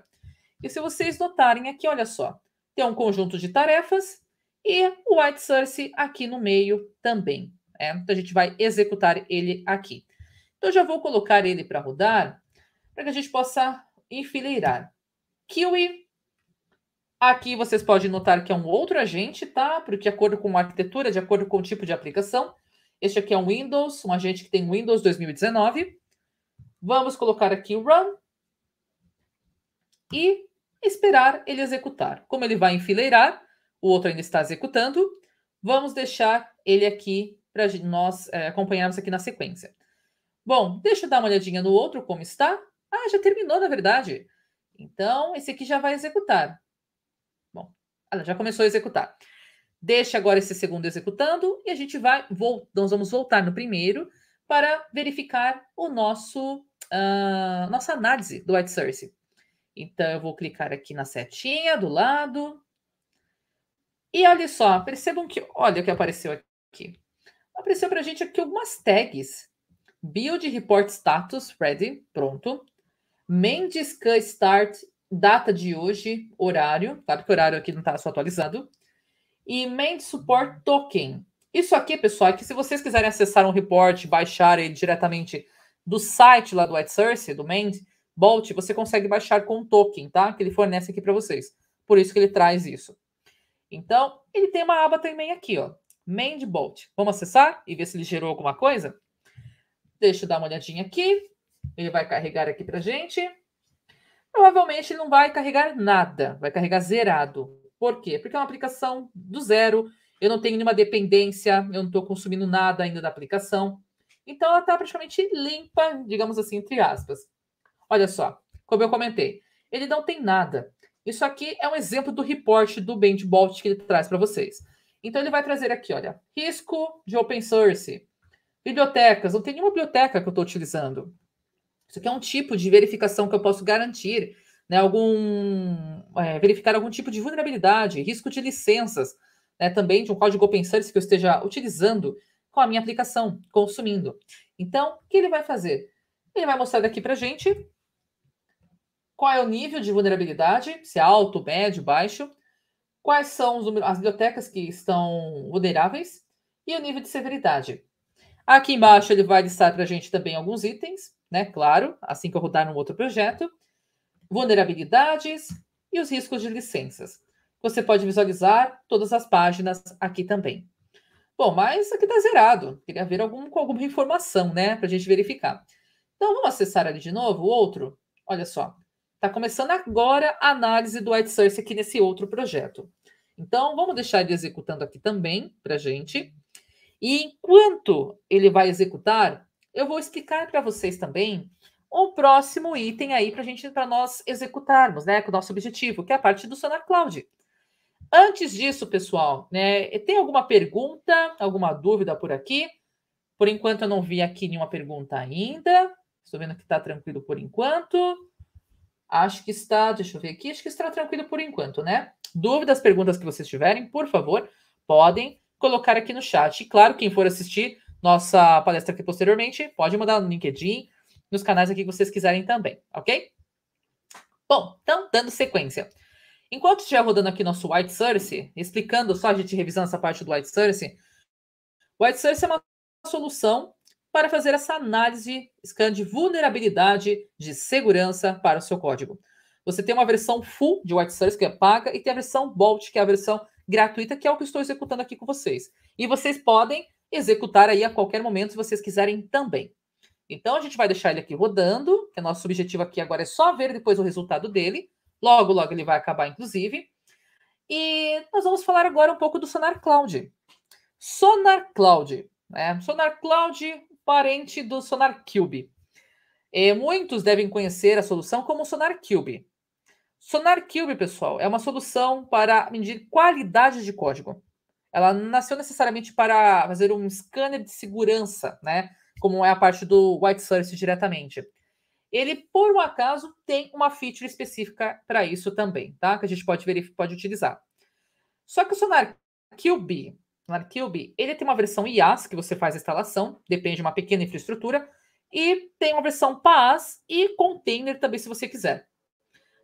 Speaker 2: E se vocês notarem aqui, olha só, tem um conjunto de tarefas e o white source aqui no meio também. É? Então, a gente vai executar ele aqui. Então, já vou colocar ele para rodar para que a gente possa enfileirar. Kiwi, aqui vocês podem notar que é um outro agente, tá? Porque de acordo com a arquitetura, de acordo com o tipo de aplicação, este aqui é um Windows, um agente que tem Windows 2019. Vamos colocar aqui o Run e esperar ele executar. Como ele vai enfileirar, o outro ainda está executando, vamos deixar ele aqui para nós é, acompanharmos aqui na sequência. Bom, deixa eu dar uma olhadinha no outro, como está. Ah, já terminou, na verdade. Então, esse aqui já vai executar. Bom, ela já começou a executar. Deixa agora esse segundo executando e a gente vai, nós vamos voltar no primeiro para verificar o nosso, uh, nossa análise do white source. Então, eu vou clicar aqui na setinha do lado. E olha só, percebam que, olha o que apareceu aqui. Apareceu para a gente aqui algumas tags. Build Report Status, ready, pronto. scan Start, data de hoje, horário. Claro tá? que o horário aqui não está só atualizado. E Mend Support Token. Isso aqui, pessoal, é que se vocês quiserem acessar um report, baixar ele diretamente do site lá do White Source, do Mend, Bolt, você consegue baixar com token, tá? Que ele fornece aqui para vocês. Por isso que ele traz isso. Então, ele tem uma aba também aqui, ó. de Bolt. Vamos acessar e ver se ele gerou alguma coisa? Deixa eu dar uma olhadinha aqui. Ele vai carregar aqui para gente. Provavelmente ele não vai carregar nada, vai carregar zerado. Por quê? Porque é uma aplicação do zero. Eu não tenho nenhuma dependência, eu não estou consumindo nada ainda da aplicação. Então ela está praticamente limpa, digamos assim, entre aspas. Olha só, como eu comentei, ele não tem nada. Isso aqui é um exemplo do report do Band Bolt que ele traz para vocês. Então ele vai trazer aqui, olha, risco de open source, bibliotecas, não tem nenhuma biblioteca que eu estou utilizando. Isso aqui é um tipo de verificação que eu posso garantir, né? Algum é, verificar algum tipo de vulnerabilidade, risco de licenças, né? Também de um código open source que eu esteja utilizando com a minha aplicação, consumindo. Então, o que ele vai fazer? Ele vai mostrar daqui para gente qual é o nível de vulnerabilidade? Se é alto, médio, baixo? Quais são os, as bibliotecas que estão vulneráveis? E o nível de severidade. Aqui embaixo ele vai listar para a gente também alguns itens, né? Claro, assim que eu rodar um outro projeto. Vulnerabilidades e os riscos de licenças. Você pode visualizar todas as páginas aqui também. Bom, mas aqui está zerado. Queria ver algum, com alguma informação, né? Para a gente verificar. Então, vamos acessar ali de novo o outro. Olha só. Está começando agora a análise do White Source aqui nesse outro projeto. Então, vamos deixar ele executando aqui também para gente. E enquanto ele vai executar, eu vou explicar para vocês também o próximo item aí para gente para nós executarmos, né, com o nosso objetivo, que é a parte do Sonar Cloud. Antes disso, pessoal, né, tem alguma pergunta, alguma dúvida por aqui? Por enquanto eu não vi aqui nenhuma pergunta ainda. Estou vendo que está tranquilo por enquanto. Acho que está, deixa eu ver aqui, acho que está tranquilo por enquanto, né? Dúvidas, perguntas que vocês tiverem, por favor, podem colocar aqui no chat. E claro, quem for assistir nossa palestra aqui posteriormente, pode mandar no LinkedIn, nos canais aqui que vocês quiserem também, ok? Bom, então, dando sequência. Enquanto estiver rodando aqui nosso White Source, explicando só a gente revisando essa parte do White Source, White Source é uma solução para fazer essa análise scan de vulnerabilidade de segurança para o seu código. Você tem uma versão full de White que é paga, e tem a versão Bolt, que é a versão gratuita, que é o que estou executando aqui com vocês. E vocês podem executar aí a qualquer momento, se vocês quiserem também. Então, a gente vai deixar ele aqui rodando, que é nosso objetivo aqui agora é só ver depois o resultado dele. Logo, logo ele vai acabar, inclusive. E nós vamos falar agora um pouco do Sonar Cloud. Sonar Cloud, né? Sonar Cloud, parente do SonarCube. É, muitos devem conhecer a solução como Sonar Cube, pessoal, é uma solução para medir qualidade de código. Ela nasceu necessariamente para fazer um scanner de segurança, né? Como é a parte do White Source diretamente. Ele, por um acaso, tem uma feature específica para isso também, tá? Que a gente pode, ver, pode utilizar. Só que o Cube Narcube, ele tem uma versão IaaS, que você faz a instalação, depende de uma pequena infraestrutura, e tem uma versão PaaS e container também, se você quiser.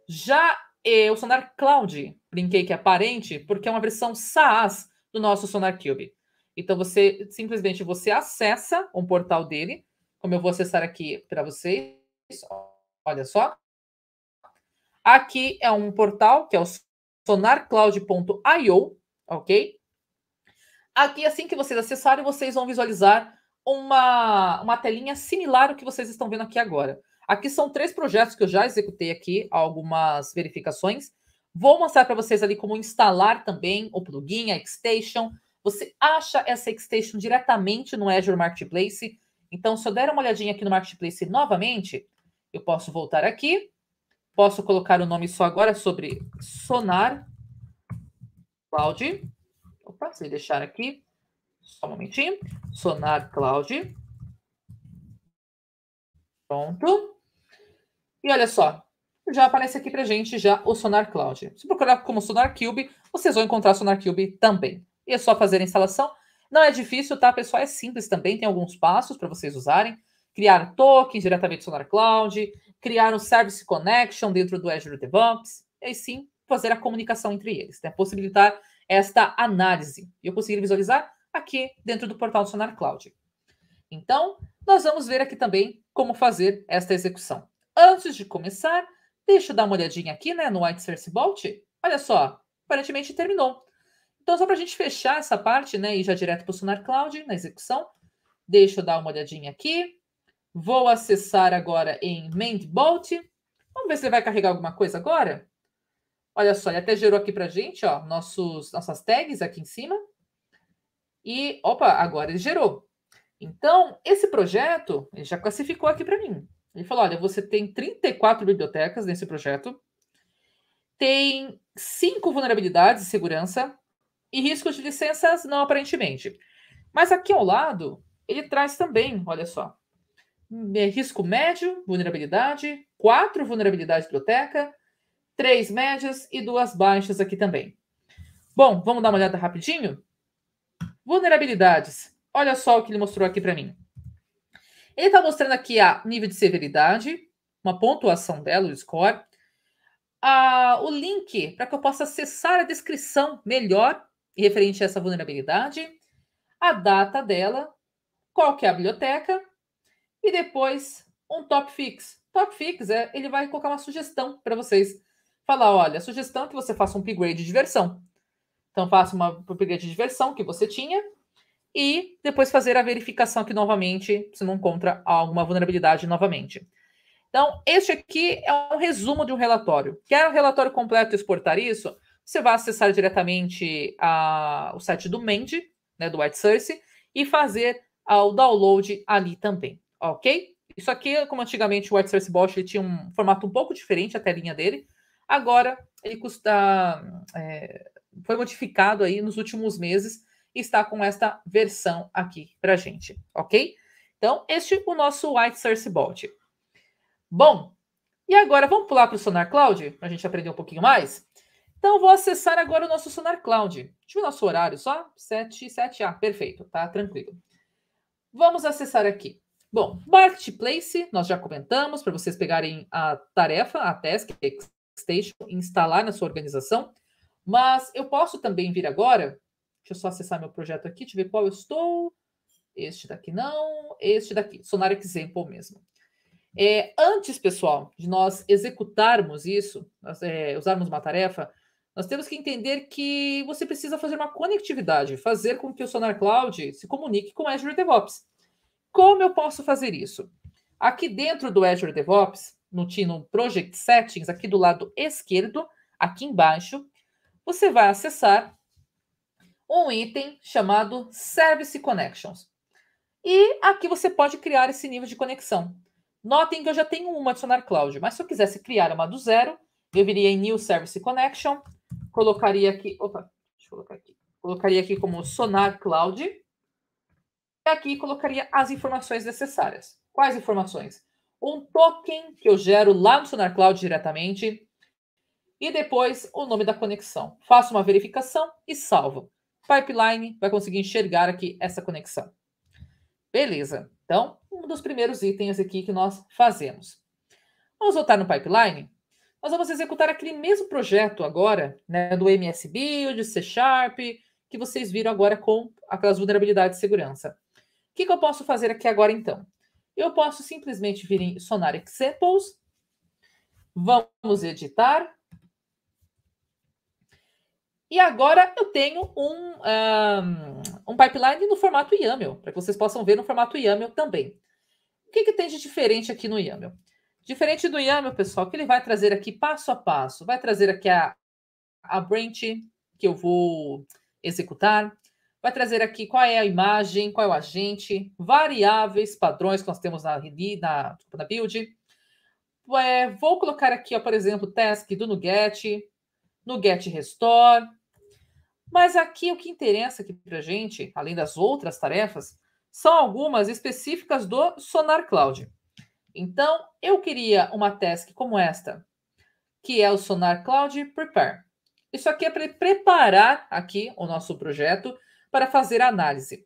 Speaker 2: Já eh, o Sonar Cloud, brinquei que é parente, porque é uma versão SaaS do nosso Sonar Cube. Então, você simplesmente você acessa um portal dele, como eu vou acessar aqui para vocês, olha só. Aqui é um portal que é o sonarcloud.io, ok? Aqui, assim que vocês acessarem, vocês vão visualizar uma, uma telinha similar ao que vocês estão vendo aqui agora. Aqui são três projetos que eu já executei aqui, algumas verificações. Vou mostrar para vocês ali como instalar também o plugin, a Xtation. Você acha essa Xtation diretamente no Azure Marketplace. Então, se eu der uma olhadinha aqui no Marketplace novamente, eu posso voltar aqui. Posso colocar o nome só agora sobre Sonar Cloud. Opa, se deixar aqui, só um momentinho. Sonar Cloud. Pronto. E olha só, já aparece aqui pra gente já o Sonar Cloud. Se procurar como Sonar Cube, vocês vão encontrar Sonar Cube também. E é só fazer a instalação. Não é difícil, tá, pessoal? É simples também, tem alguns passos para vocês usarem. Criar tokens diretamente do Sonar Cloud, criar um Service Connection dentro do Azure DevOps, e sim fazer a comunicação entre eles, né? possibilitar esta análise. E eu consegui visualizar aqui dentro do portal do Sonar Cloud. Então, nós vamos ver aqui também como fazer esta execução. Antes de começar, deixa eu dar uma olhadinha aqui né, no White Source Bolt. Olha só, aparentemente terminou. Então, só para a gente fechar essa parte né, e já direto para o Sonar Cloud na execução, deixa eu dar uma olhadinha aqui. Vou acessar agora em Mandbolt. Vamos ver se ele vai carregar alguma coisa agora. Olha só, ele até gerou aqui para gente, ó, nossos, nossas tags aqui em cima. E, opa, agora ele gerou. Então, esse projeto, ele já classificou aqui para mim. Ele falou: olha, você tem 34 bibliotecas nesse projeto, tem cinco vulnerabilidades de segurança e riscos de licenças não aparentemente. Mas aqui ao lado, ele traz também, olha só, é, risco médio, vulnerabilidade, quatro vulnerabilidades de biblioteca, três médias e duas baixas aqui também. Bom, vamos dar uma olhada rapidinho? Vulnerabilidades. Olha só o que ele mostrou aqui para mim. Ele está mostrando aqui a nível de severidade, uma pontuação dela, o score, a, o link para que eu possa acessar a descrição melhor referente a essa vulnerabilidade, a data dela, qual que é a biblioteca e depois um top fix. Top fix é ele vai colocar uma sugestão para vocês falar, olha, sugestão é que você faça um upgrade de versão. Então, faça uma upgrade de versão que você tinha e depois fazer a verificação aqui novamente, se não encontra alguma vulnerabilidade novamente. Então, este aqui é um resumo de um relatório. Quer um relatório completo e exportar isso? Você vai acessar diretamente a, o site do Mend, né, do White Source, e fazer o download ali também, ok? Isso aqui, como antigamente o White Source Bosch ele tinha um formato um pouco diferente, a telinha dele, Agora ele custa, é, foi modificado aí nos últimos meses e está com esta versão aqui para gente, ok? Então, este é o nosso White Source Bot. Bom, e agora vamos pular para o Sonar Cloud, para a gente aprender um pouquinho mais? Então, vou acessar agora o nosso Sonar Cloud. Deixa o nosso horário só, 7, 7A, ah, perfeito, tá tranquilo. Vamos acessar aqui. Bom, Marketplace, nós já comentamos, para vocês pegarem a tarefa, a task, Workstation instalar na sua organização. Mas eu posso também vir agora. Deixa eu só acessar meu projeto aqui, deixa eu ver qual eu estou. Este daqui não, este daqui, Sonar Example mesmo. É, antes, pessoal, de nós executarmos isso, nós, é, usarmos uma tarefa, nós temos que entender que você precisa fazer uma conectividade, fazer com que o Sonar Cloud se comunique com Azure DevOps. Como eu posso fazer isso? Aqui dentro do Azure DevOps, no Tino Project Settings, aqui do lado esquerdo, aqui embaixo, você vai acessar um item chamado Service Connections. E aqui você pode criar esse nível de conexão. Notem que eu já tenho uma adicionar Cloud, mas se eu quisesse criar uma do zero, eu viria em New Service Connection, colocaria aqui, opa, deixa eu colocar aqui, colocaria aqui como Sonar Cloud, e aqui colocaria as informações necessárias. Quais informações? um token que eu gero lá no Sonar Cloud diretamente e depois o nome da conexão. Faço uma verificação e salvo. Pipeline vai conseguir enxergar aqui essa conexão. Beleza. Então, um dos primeiros itens aqui que nós fazemos. Vamos voltar no pipeline. Nós vamos executar aquele mesmo projeto agora, né, do MS Build, C Sharp, que vocês viram agora com aquelas vulnerabilidades de segurança. O que, que eu posso fazer aqui agora, então? Eu posso simplesmente vir em Sonar Examples. Vamos editar. E agora eu tenho um, um, um pipeline no formato YAML, para que vocês possam ver no formato YAML também. O que, que tem de diferente aqui no YAML? Diferente do YAML, pessoal, que ele vai trazer aqui passo a passo, vai trazer aqui a, a branch que eu vou executar, vai trazer aqui qual é a imagem, qual é o agente, variáveis, padrões que nós temos na, na, tipo, na build. É, vou colocar aqui, ó, por exemplo, task do NuGet, NuGet Restore. Mas aqui o que interessa aqui para a gente, além das outras tarefas, são algumas específicas do Sonar Cloud. Então, eu queria uma task como esta, que é o Sonar Cloud Prepare. Isso aqui é para preparar aqui o nosso projeto para fazer a análise.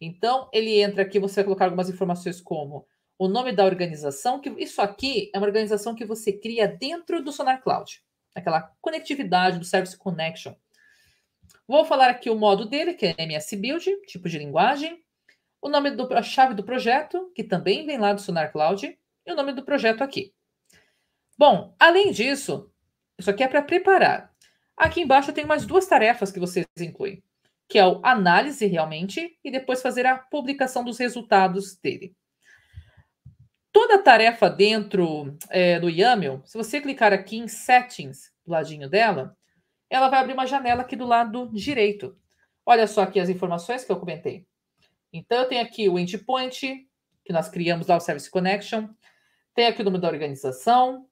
Speaker 2: Então, ele entra aqui, você vai colocar algumas informações como o nome da organização, que isso aqui é uma organização que você cria dentro do Sonar Cloud, aquela conectividade do Service Connection. Vou falar aqui o modo dele, que é MS Build, tipo de linguagem, o nome do a chave do projeto, que também vem lá do Sonar Cloud, e o nome do projeto aqui. Bom, além disso, isso aqui é para preparar. Aqui embaixo tem mais duas tarefas que vocês incluem que é o análise realmente, e depois fazer a publicação dos resultados dele. Toda a tarefa dentro é, do YAML, se você clicar aqui em Settings, do ladinho dela, ela vai abrir uma janela aqui do lado direito. Olha só aqui as informações que eu comentei. Então, eu tenho aqui o endpoint, que nós criamos lá o Service Connection. Tem aqui o nome da organização.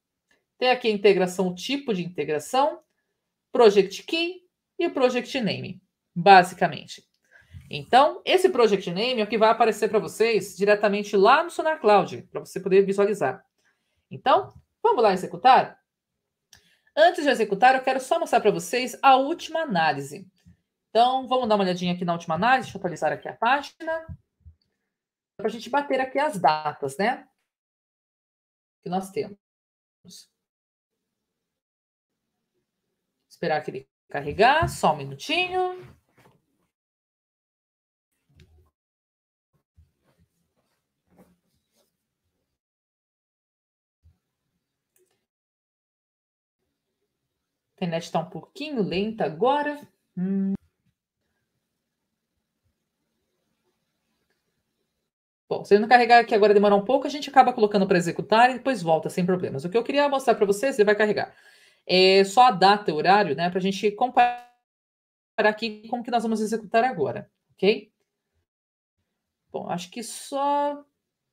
Speaker 2: Tem aqui a integração, o tipo de integração. Project Key e o Project Name basicamente. Então, esse project name é o que vai aparecer para vocês diretamente lá no Sonar Cloud, para você poder visualizar. Então, vamos lá executar? Antes de executar, eu quero só mostrar para vocês a última análise. Então, vamos dar uma olhadinha aqui na última análise, deixa eu atualizar aqui a página, para a gente bater aqui as datas, né? Que nós temos. Esperar que ele carregar, só um minutinho. internet está um pouquinho lenta agora. Hum. Bom, se eu não carregar aqui agora demorar um pouco, a gente acaba colocando para executar e depois volta sem problemas. O que eu queria mostrar para vocês, ele vai carregar. É só a data e horário, né, para a gente comparar aqui com o que nós vamos executar agora, ok? Bom, acho que só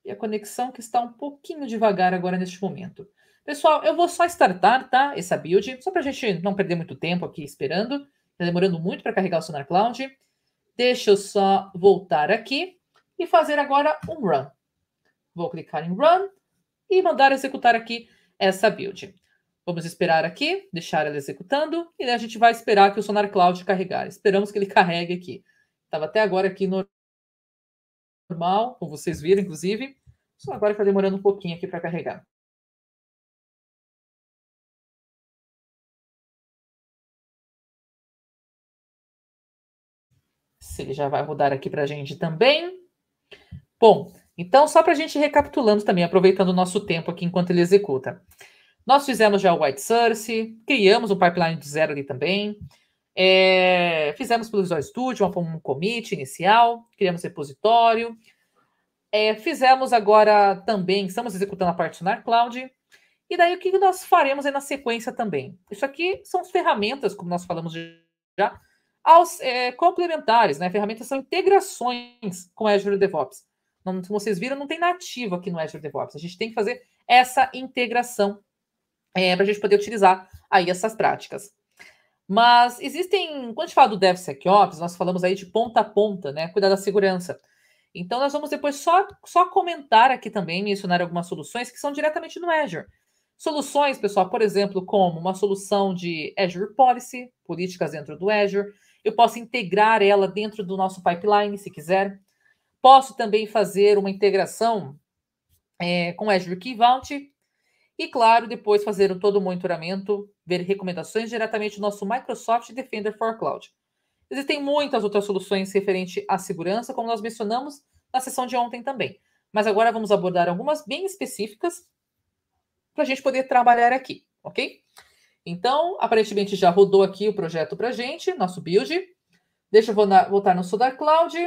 Speaker 2: e a conexão que está um pouquinho devagar agora neste momento. Pessoal, eu vou só startar, tá? Essa build, só para a gente não perder muito tempo aqui esperando. Está demorando muito para carregar o Sonar Cloud. Deixa eu só voltar aqui e fazer agora um run. Vou clicar em run e mandar executar aqui essa build. Vamos esperar aqui, deixar ela executando e a gente vai esperar que o Sonar Cloud carregar. Esperamos que ele carregue aqui. Estava até agora aqui no normal, como vocês viram, inclusive. Só agora está demorando um pouquinho aqui para carregar. Ele já vai rodar aqui para a gente também. Bom, então só para a gente recapitulando também, aproveitando o nosso tempo aqui enquanto ele executa. Nós fizemos já o white source, criamos o pipeline do zero ali também, é, fizemos pelo Visual Studio um, um commit inicial, criamos repositório, é, fizemos agora também, estamos executando a parte Sonar Cloud, e daí o que nós faremos aí na sequência também? Isso aqui são ferramentas, como nós falamos já, aos, é, complementares, né? Ferramentas são integrações com Azure DevOps. Não, como vocês viram, não tem nativo aqui no Azure DevOps. A gente tem que fazer essa integração é, para a gente poder utilizar aí essas práticas. Mas existem, quando a gente fala do DevSecOps, nós falamos aí de ponta a ponta, né? Cuidar da segurança. Então, nós vamos depois só, só comentar aqui também, mencionar algumas soluções que são diretamente no Azure. Soluções, pessoal, por exemplo, como uma solução de Azure Policy, políticas dentro do Azure, eu posso integrar ela dentro do nosso pipeline, se quiser. Posso também fazer uma integração é, com Azure Key Vault. E, claro, depois fazer todo o monitoramento, ver recomendações diretamente do nosso Microsoft Defender for Cloud. Existem muitas outras soluções referente à segurança, como nós mencionamos na sessão de ontem também. Mas agora vamos abordar algumas bem específicas para a gente poder trabalhar aqui, ok? Então, aparentemente já rodou aqui o projeto para gente, nosso build. Deixa eu voltar no Sonar Cloud.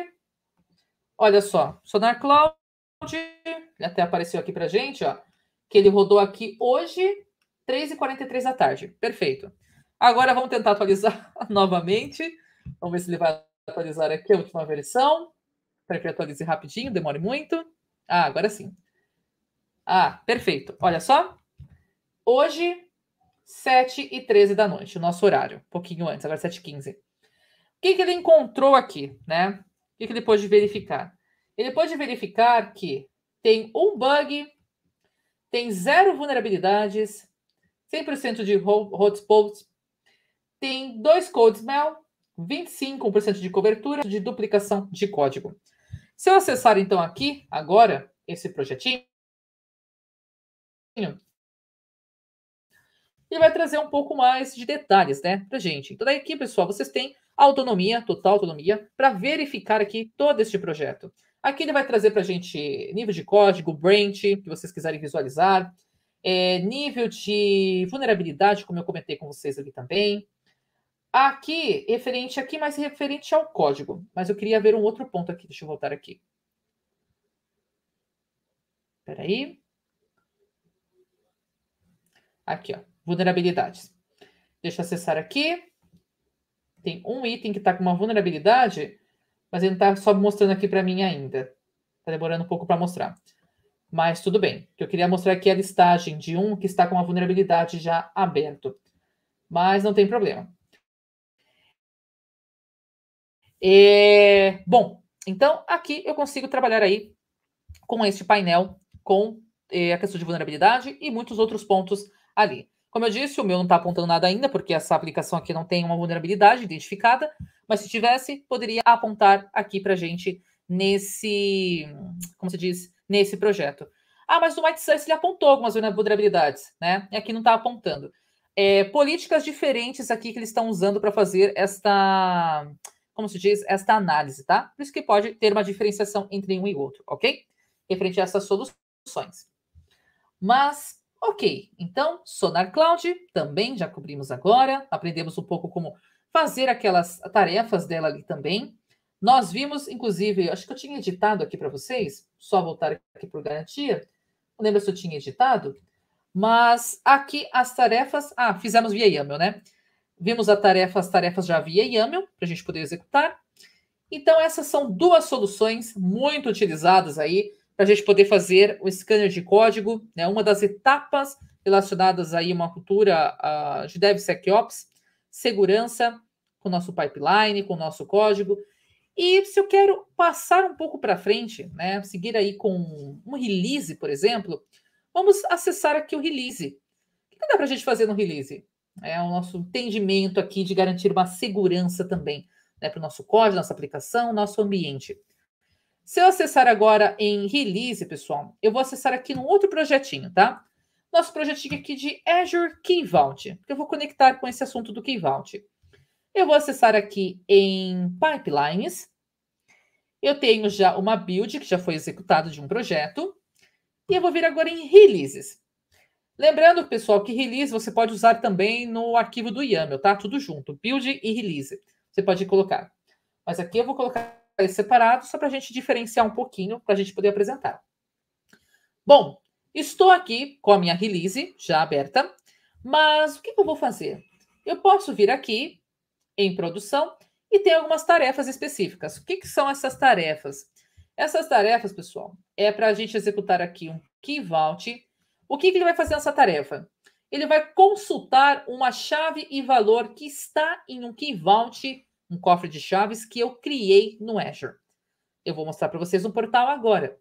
Speaker 2: Olha só, Sonar Cloud, ele até apareceu aqui para gente, ó, que ele rodou aqui hoje, 3h43 da tarde. Perfeito. Agora vamos tentar atualizar novamente. Vamos ver se ele vai atualizar aqui a última versão. Para que atualize rapidinho, demore muito. Ah, agora sim. Ah, perfeito. Olha só. Hoje, 7 e 13 da noite, o nosso horário, um pouquinho antes, agora 7 e 15. O que, que ele encontrou aqui, né? O que, que ele pôde verificar? Ele pôde verificar que tem um bug, tem zero vulnerabilidades, 100% de hotspots, tem dois codes mel, 25% de cobertura de duplicação de código. Se eu acessar então aqui agora esse projetinho, ele vai trazer um pouco mais de detalhes, né, pra gente. Então, daqui, pessoal, vocês têm autonomia, total autonomia, para verificar aqui todo este projeto. Aqui ele vai trazer para gente nível de código, branch, que vocês quiserem visualizar, é, nível de vulnerabilidade, como eu comentei com vocês ali também. Aqui, referente aqui, mas referente ao código. Mas eu queria ver um outro ponto aqui, deixa eu voltar aqui. Espera aí. Aqui, ó vulnerabilidades. Deixa eu acessar aqui. Tem um item que está com uma vulnerabilidade, mas ele não está só mostrando aqui para mim ainda. Está demorando um pouco para mostrar. Mas tudo bem. O que eu queria mostrar aqui é a listagem de um que está com uma vulnerabilidade já aberto. Mas não tem problema. É... Bom, então aqui eu consigo trabalhar aí com este painel, com é, a questão de vulnerabilidade e muitos outros pontos ali. Como eu disse, o meu não está apontando nada ainda, porque essa aplicação aqui não tem uma vulnerabilidade identificada, mas se tivesse, poderia apontar aqui para gente nesse, como se diz, nesse projeto. Ah, mas o MightSense ele apontou algumas vulnerabilidades, né? É e aqui não está apontando. É, políticas diferentes aqui que eles estão usando para fazer esta, como se diz, esta análise, tá? Por isso que pode ter uma diferenciação entre um e outro, ok? Referente a essas soluções. Mas Ok, então Sonar Cloud também já cobrimos agora, aprendemos um pouco como fazer aquelas tarefas dela ali também. Nós vimos, inclusive, acho que eu tinha editado aqui para vocês, só voltar aqui por garantia. Não lembro se eu tinha editado, mas aqui as tarefas. Ah, fizemos via YAML, né? Vimos a tarefa, as tarefas já via YAML, para a gente poder executar. Então, essas são duas soluções muito utilizadas aí para a gente poder fazer o scanner de código, né, uma das etapas relacionadas aí a uma cultura uh, de DevSecOps, segurança com o nosso pipeline, com o nosso código. E se eu quero passar um pouco para frente, né, seguir aí com um release, por exemplo, vamos acessar aqui o release. O que dá para a gente fazer no release? É o nosso entendimento aqui de garantir uma segurança também né, para o nosso código, nossa aplicação, nosso ambiente. Se eu acessar agora em release, pessoal, eu vou acessar aqui num outro projetinho, tá? Nosso projetinho aqui de Azure Key Vault, que eu vou conectar com esse assunto do Key Vault. Eu vou acessar aqui em Pipelines. Eu tenho já uma build que já foi executada de um projeto. E eu vou vir agora em Releases. Lembrando, pessoal, que release você pode usar também no arquivo do YAML, tá? Tudo junto, build e release. Você pode colocar. Mas aqui eu vou colocar eh, separado, só para a gente diferenciar um pouquinho, para a gente poder apresentar. Bom, estou aqui com a minha release já aberta, mas o que, eu vou fazer? Eu posso vir aqui em produção e ter algumas tarefas específicas. O que, que são essas tarefas? Essas tarefas, pessoal, é para a gente executar aqui um key vault. O que, que ele vai fazer nessa tarefa? Ele vai consultar uma chave e valor que está em um key vault um cofre de chaves que eu criei no Azure. Eu vou mostrar para vocês um portal agora.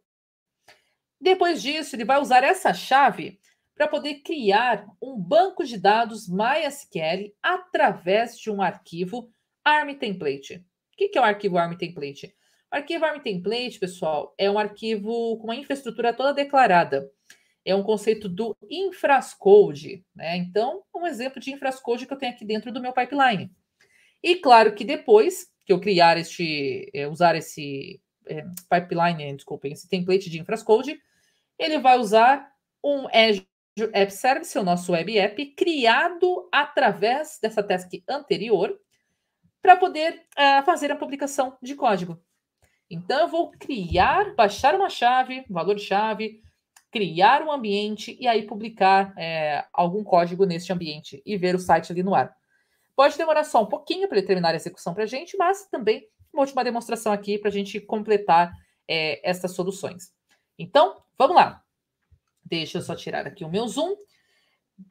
Speaker 2: Depois disso, ele vai usar essa chave para poder criar um banco de dados MySQL através de um arquivo ARM template. O que é o um arquivo ARM template? O arquivo ARM template, pessoal, é um arquivo com uma infraestrutura toda declarada. É um conceito do infrascode, né? Então, é um exemplo de infrascode que eu tenho aqui dentro do meu pipeline. E claro que depois que eu criar este, é, usar esse é, pipeline, eh, desculpem, esse template de infrascode, ele vai usar um Azure App Service, o nosso web app, criado através dessa task anterior, para poder uh, fazer a publicação de código. Então, eu vou criar, baixar uma chave, valor de chave, criar um ambiente e aí publicar é, algum código neste ambiente e ver o site ali no ar. Pode demorar só um pouquinho para ele terminar a execução para a gente, mas também uma última demonstração aqui para a gente completar é, essas soluções. Então, vamos lá. Deixa eu só tirar aqui o meu zoom.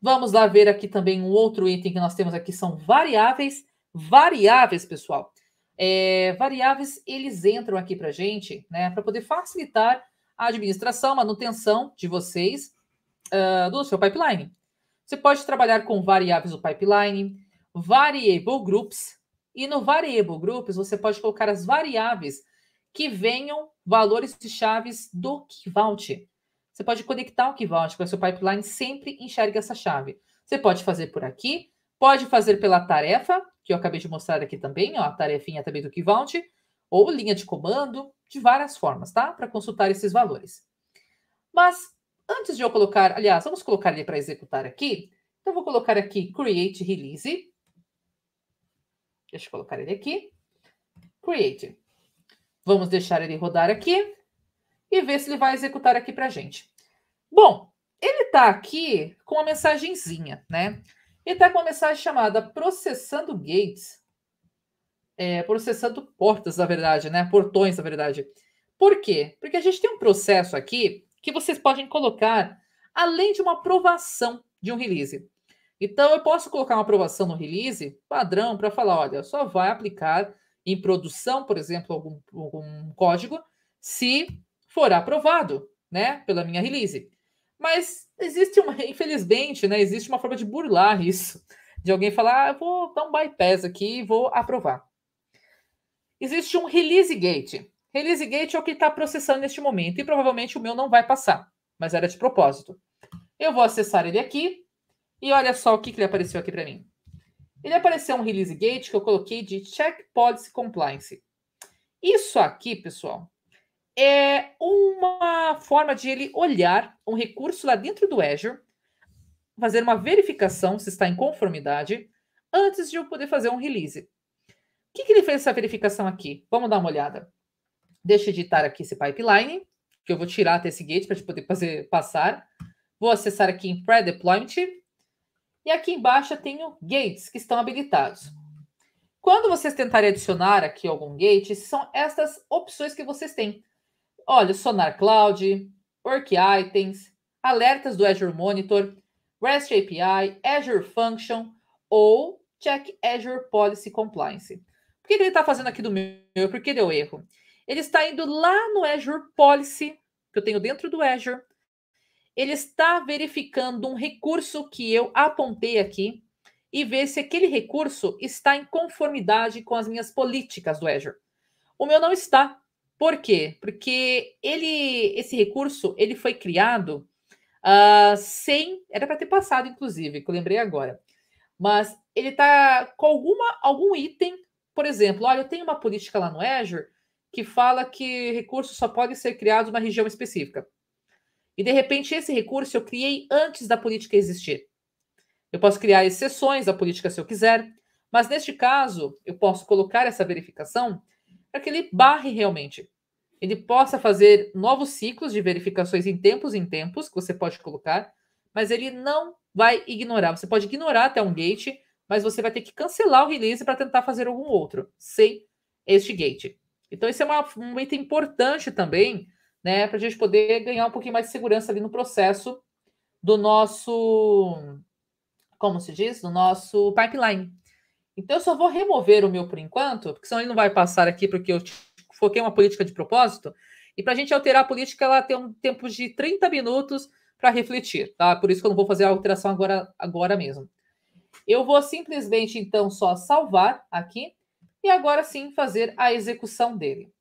Speaker 2: Vamos lá ver aqui também um outro item que nós temos aqui, são variáveis. Variáveis, pessoal. É, variáveis, eles entram aqui para a gente, né, para poder facilitar a administração, manutenção de vocês uh, do seu pipeline. Você pode trabalhar com variáveis do pipeline, Variable Groups. E no Variable Groups, você pode colocar as variáveis que venham valores de chaves do Keyvault. Você pode conectar o Keyvault com o seu pipeline sempre enxerga essa chave. Você pode fazer por aqui, pode fazer pela tarefa, que eu acabei de mostrar aqui também, ó, a tarefinha também do Keyvault, ou linha de comando, de várias formas, tá? Para consultar esses valores. Mas antes de eu colocar, aliás, vamos colocar ele para executar aqui. Então, eu vou colocar aqui Create Release. Deixa eu colocar ele aqui. Create. Vamos deixar ele rodar aqui e ver se ele vai executar aqui para a gente. Bom, ele está aqui com uma mensagenzinha, né? Ele está com uma mensagem chamada processando gates, é, processando portas, na verdade, né? Portões, na verdade. Por quê? Porque a gente tem um processo aqui que vocês podem colocar além de uma aprovação de um release. Então, eu posso colocar uma aprovação no release padrão para falar: olha, só vai aplicar em produção, por exemplo, algum, algum código, se for aprovado né, pela minha release. Mas existe uma, infelizmente, né, existe uma forma de burlar isso. De alguém falar, ah, vou dar um bypass aqui e vou aprovar. Existe um release gate. Release gate é o que está processando neste momento e provavelmente o meu não vai passar, mas era de propósito. Eu vou acessar ele aqui e olha só o que, que ele apareceu aqui para mim. Ele apareceu um release gate que eu coloquei de check policy compliance. Isso aqui, pessoal, é uma forma de ele olhar um recurso lá dentro do Azure, fazer uma verificação se está em conformidade, antes de eu poder fazer um release. O que, que ele fez essa verificação aqui? Vamos dar uma olhada. Deixa eu editar aqui esse pipeline, que eu vou tirar até esse gate para poder fazer, passar. Vou acessar aqui em Pre-Deployment. E aqui embaixo eu tenho gates que estão habilitados. Quando vocês tentarem adicionar aqui algum gate, são estas opções que vocês têm. Olha, Sonar Cloud, Work Items, alertas do Azure Monitor, REST API, Azure Function ou Check Azure Policy Compliance. Por que ele está fazendo aqui do meu? Por que deu erro? Ele está indo lá no Azure Policy, que eu tenho dentro do Azure, ele está verificando um recurso que eu apontei aqui e ver se aquele recurso está em conformidade com as minhas políticas do Azure. O meu não está. Por quê? Porque ele, esse recurso, ele foi criado uh, sem, era para ter passado, inclusive, que eu lembrei agora. Mas ele está com alguma, algum item, por exemplo, olha, eu tenho uma política lá no Azure que fala que recurso só pode ser em uma região específica. E de repente esse recurso eu criei antes da política existir. Eu posso criar exceções da política se eu quiser, mas neste caso eu posso colocar essa verificação para que ele barre realmente. Ele possa fazer novos ciclos de verificações em tempos em tempos, que você pode colocar, mas ele não vai ignorar. Você pode ignorar até um gate, mas você vai ter que cancelar o release para tentar fazer algum outro, sem este gate. Então, esse é uma, um item importante também né, para a gente poder ganhar um pouquinho mais de segurança ali no processo do nosso, como se diz, do nosso pipeline. Então, eu só vou remover o meu por enquanto, porque senão ele não vai passar aqui, porque eu foquei uma política de propósito. E para a gente alterar a política, ela tem um tempo de 30 minutos para refletir, tá? Por isso que eu não vou fazer a alteração agora, agora mesmo. Eu vou simplesmente, então, só salvar aqui e agora sim fazer a execução dele.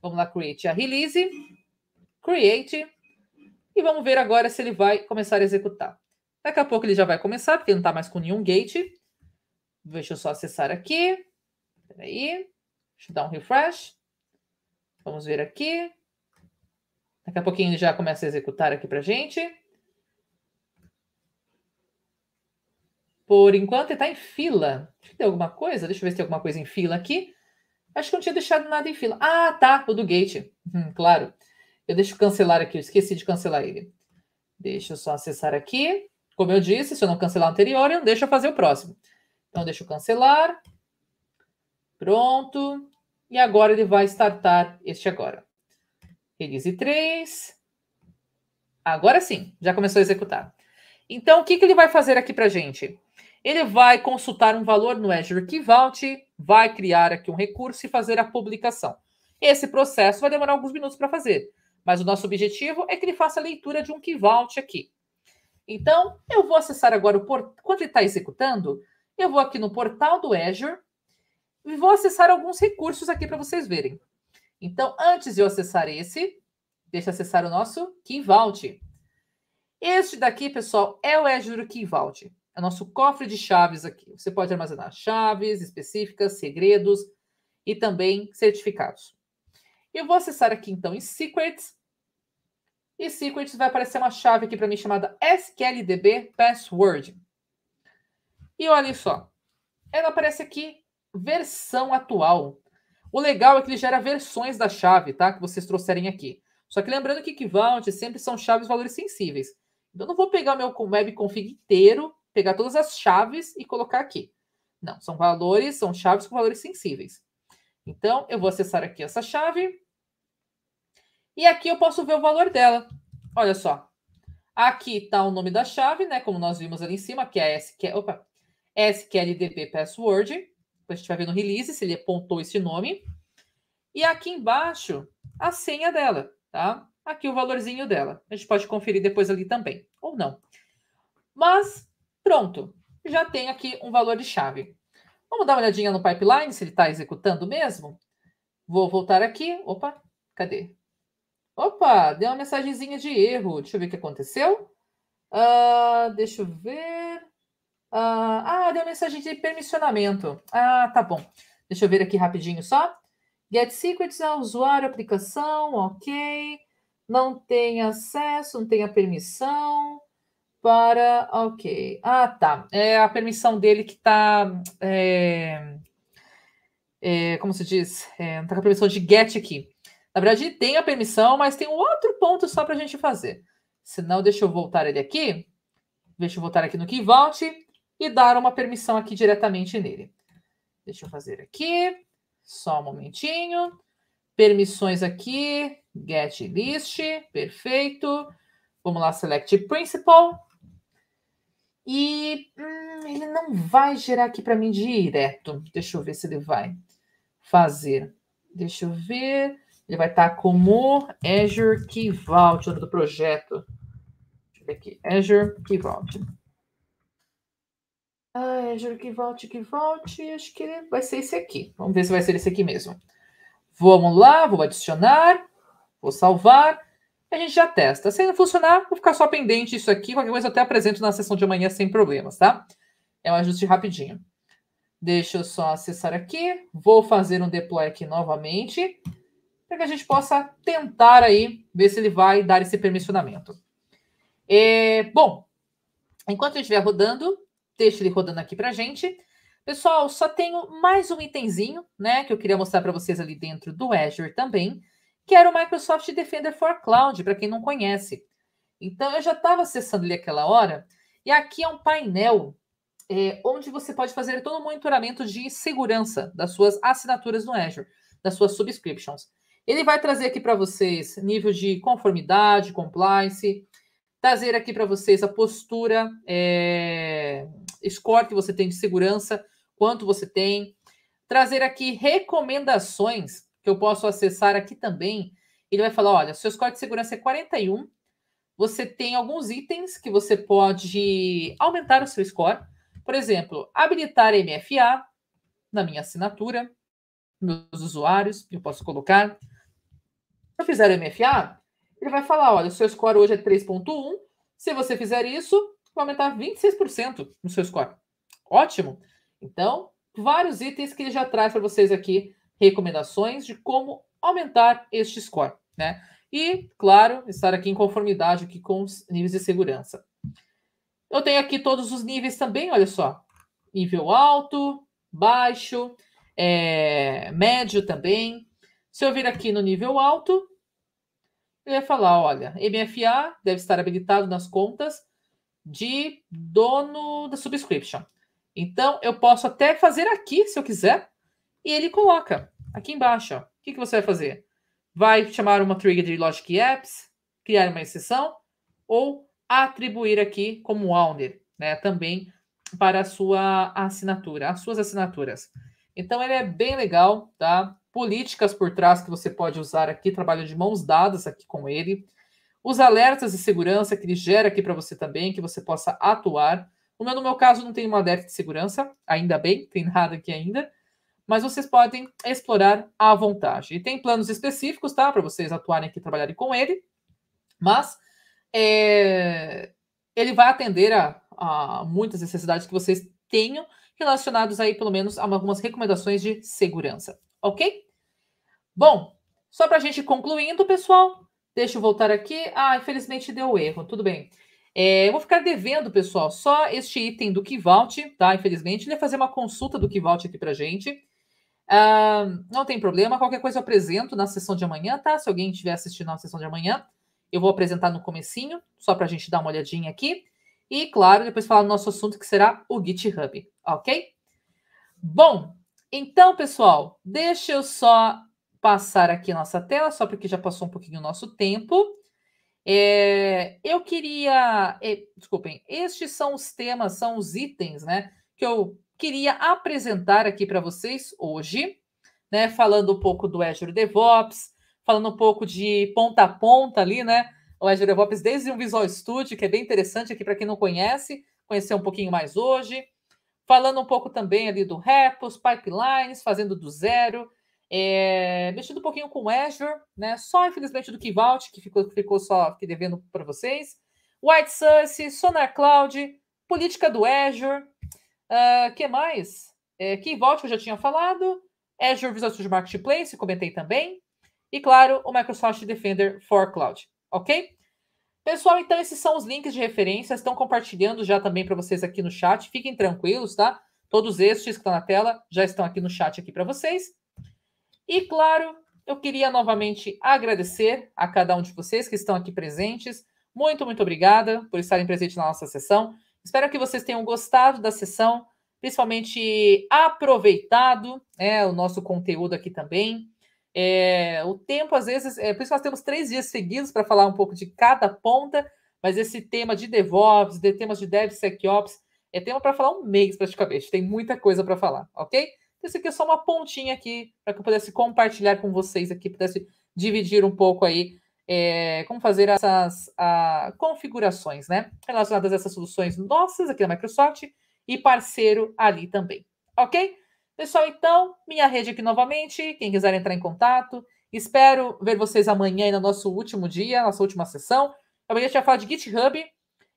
Speaker 2: Vamos lá, create a release create. E vamos ver agora se ele vai começar a executar. Daqui a pouco ele já vai começar, porque não está mais com nenhum gate. Deixa eu só acessar aqui. Peraí. Deixa eu dar um refresh. Vamos ver aqui. Daqui a pouquinho ele já começa a executar aqui para gente. Por enquanto ele está em fila. tem alguma coisa. Deixa eu ver se tem alguma coisa em fila aqui. Acho que não tinha deixado nada em fila. Ah, tá, o do gate. Hum, claro. Eu deixo cancelar aqui, eu esqueci de cancelar ele. Deixa eu só acessar aqui. Como eu disse, se eu não cancelar o anterior, eu deixo eu fazer o próximo. Então, deixa eu cancelar. Pronto. E agora ele vai startar este agora. Release 3. Agora sim, já começou a executar. Então, o que, que ele vai fazer aqui para a gente? Ele vai consultar um valor no Azure Key Vault, vai criar aqui um recurso e fazer a publicação. Esse processo vai demorar alguns minutos para fazer. Mas o nosso objetivo é que ele faça a leitura de um keyvault aqui. Então, eu vou acessar agora o portal. Quando ele está executando, eu vou aqui no portal do Azure e vou acessar alguns recursos aqui para vocês verem. Então, antes de eu acessar esse, deixa eu acessar o nosso KeyVault. Este daqui, pessoal, é o Azure KeyVault. É o nosso cofre de chaves aqui. Você pode armazenar chaves específicas, segredos e também certificados. Eu vou acessar aqui então em Secrets. E Secrets vai aparecer uma chave aqui para mim chamada SQLDB Password. E olha só, ela aparece aqui versão atual. O legal é que ele gera versões da chave, tá? Que vocês trouxerem aqui. Só que lembrando que equivalent sempre são chaves valores sensíveis. Então, eu não vou pegar meu web config inteiro, pegar todas as chaves e colocar aqui. Não, são valores, são chaves com valores sensíveis. Então, eu vou acessar aqui essa chave. E aqui eu posso ver o valor dela. Olha só. Aqui está o nome da chave, né? Como nós vimos ali em cima, que é SQL, é, opa, SQLDB Password. Depois a gente vai ver no release se ele apontou esse nome. E aqui embaixo, a senha dela, tá? Aqui o valorzinho dela. A gente pode conferir depois ali também, ou não. Mas, pronto. Já tem aqui um valor de chave. Vamos dar uma olhadinha no pipeline, se ele está executando mesmo? Vou voltar aqui. Opa, cadê? Opa, deu uma mensagenzinha de erro. Deixa eu ver o que aconteceu. Uh, deixa eu ver. Uh, ah, deu uma mensagem de permissionamento. Ah, tá bom. Deixa eu ver aqui rapidinho só. Get Secrets ao usuário, aplicação, ok. Não tem acesso, não tem a permissão para. Ok. Ah, tá. É a permissão dele que está. É, é, como se diz? É, tá com a permissão de get aqui. Na verdade, tem a permissão, mas tem um outro ponto só para a gente fazer. Se não, deixa eu voltar ele aqui. Deixa eu voltar aqui no volte e dar uma permissão aqui diretamente nele. Deixa eu fazer aqui. Só um momentinho. Permissões aqui. Get list. Perfeito. Vamos lá, select principal. E hum, ele não vai gerar aqui para mim direto. Deixa eu ver se ele vai fazer. Deixa eu ver. Ele vai estar tá como Azure Key Vault, do projeto. Deixa eu ver aqui. Azure Key Vault. Ah, Azure Key Vault, Key Vault. Acho que ele vai ser esse aqui. Vamos ver se vai ser esse aqui mesmo. Vamos lá, vou adicionar. Vou salvar. A gente já testa. Se não funcionar, vou ficar só pendente isso aqui. Qualquer coisa eu até apresento na sessão de amanhã sem problemas, tá? É um ajuste rapidinho. Deixa eu só acessar aqui. Vou fazer um deploy aqui novamente para que a gente possa tentar aí ver se ele vai dar esse permissionamento. É, bom, enquanto ele estiver rodando, deixa ele rodando aqui para a gente. Pessoal, só tenho mais um itemzinho, né, que eu queria mostrar para vocês ali dentro do Azure também, que era o Microsoft Defender for Cloud, para quem não conhece. Então, eu já estava acessando ele aquela hora, e aqui é um painel é, onde você pode fazer todo o monitoramento de segurança das suas assinaturas no Azure, das suas subscriptions. Ele vai trazer aqui para vocês nível de conformidade, compliance, trazer aqui para vocês a postura, é, score que você tem de segurança, quanto você tem, trazer aqui recomendações que eu posso acessar aqui também. Ele vai falar: olha, seu score de segurança é 41, você tem alguns itens que você pode aumentar o seu score. Por exemplo, habilitar MFA na minha assinatura, meus usuários, eu posso colocar eu fizer o MFA, ele vai falar: olha, o seu score hoje é 3,1. Se você fizer isso, vai aumentar 26% no seu score. Ótimo! Então, vários itens que ele já traz para vocês aqui, recomendações de como aumentar este score, né? E, claro, estar aqui em conformidade aqui com os níveis de segurança. Eu tenho aqui todos os níveis também, olha só. Nível alto, baixo, é, médio também. Se eu vir aqui no nível alto, ele vai falar: olha, MFA deve estar habilitado nas contas de dono da subscription. Então, eu posso até fazer aqui, se eu quiser, e ele coloca aqui embaixo. Ó. O que, que você vai fazer? Vai chamar uma trigger de Logic Apps, criar uma exceção, ou atribuir aqui como owner, né? Também para a sua assinatura, as suas assinaturas. Então, ele é bem legal, tá? políticas por trás que você pode usar aqui, trabalho de mãos dadas aqui com ele, os alertas de segurança que ele gera aqui para você também, que você possa atuar. No meu, no meu caso, não tem um alerta de segurança, ainda bem, tem nada aqui ainda, mas vocês podem explorar à vontade. E tem planos específicos, tá? Para vocês atuarem aqui, trabalharem com ele, mas é, ele vai atender a, a muitas necessidades que vocês tenham relacionados aí, pelo menos, a algumas recomendações de segurança ok? Bom, só para a gente concluindo, pessoal, deixa eu voltar aqui. Ah, infelizmente deu erro, tudo bem. É, eu vou ficar devendo, pessoal, só este item do Kivalt, tá? Infelizmente, ele ia fazer uma consulta do Kivalt aqui para a gente. Ah, não tem problema, qualquer coisa eu apresento na sessão de amanhã, tá? Se alguém estiver assistindo na sessão de amanhã, eu vou apresentar no comecinho, só para a gente dar uma olhadinha aqui. E, claro, depois falar do nosso assunto, que será o GitHub, ok? Bom, então, pessoal, deixa eu só passar aqui nossa tela, só porque já passou um pouquinho o nosso tempo. É, eu queria. É, desculpem, estes são os temas, são os itens, né? Que eu queria apresentar aqui para vocês hoje, né? Falando um pouco do Azure DevOps, falando um pouco de ponta a ponta ali, né? O Azure DevOps desde o Visual Studio, que é bem interessante aqui para quem não conhece, conhecer um pouquinho mais hoje. Falando um pouco também ali do Repos, Pipelines, fazendo do zero. É, mexendo um pouquinho com Azure, né? Só infelizmente do Kivalt, que ficou, ficou só aqui devendo para vocês. White Source, Sonar Cloud, política do Azure. Uh, que mais? É, Kivalt, que eu já tinha falado. Azure Visual Studio Marketplace, comentei também. E claro, o Microsoft Defender for Cloud. Ok? Pessoal, então esses são os links de referência. Estão compartilhando já também para vocês aqui no chat. Fiquem tranquilos, tá? Todos estes que estão na tela já estão aqui no chat aqui para vocês. E claro, eu queria novamente agradecer a cada um de vocês que estão aqui presentes. Muito, muito obrigada por estarem presentes na nossa sessão. Espero que vocês tenham gostado da sessão, principalmente aproveitado né, o nosso conteúdo aqui também. É, o tempo, às vezes, é, por isso nós temos três dias seguidos para falar um pouco de cada ponta, mas esse tema de DevOps, de temas de DevSecOps, é tema para falar um mês praticamente, tem muita coisa para falar, ok? Então, isso aqui é só uma pontinha aqui para que eu pudesse compartilhar com vocês aqui, pudesse dividir um pouco aí é, como fazer essas a, configurações, né? Relacionadas a essas soluções nossas aqui da Microsoft e parceiro ali também, ok? Pessoal, então, minha rede aqui novamente. Quem quiser entrar em contato, espero ver vocês amanhã no nosso último dia, nossa última sessão. Amanhã a gente vai falar de GitHub.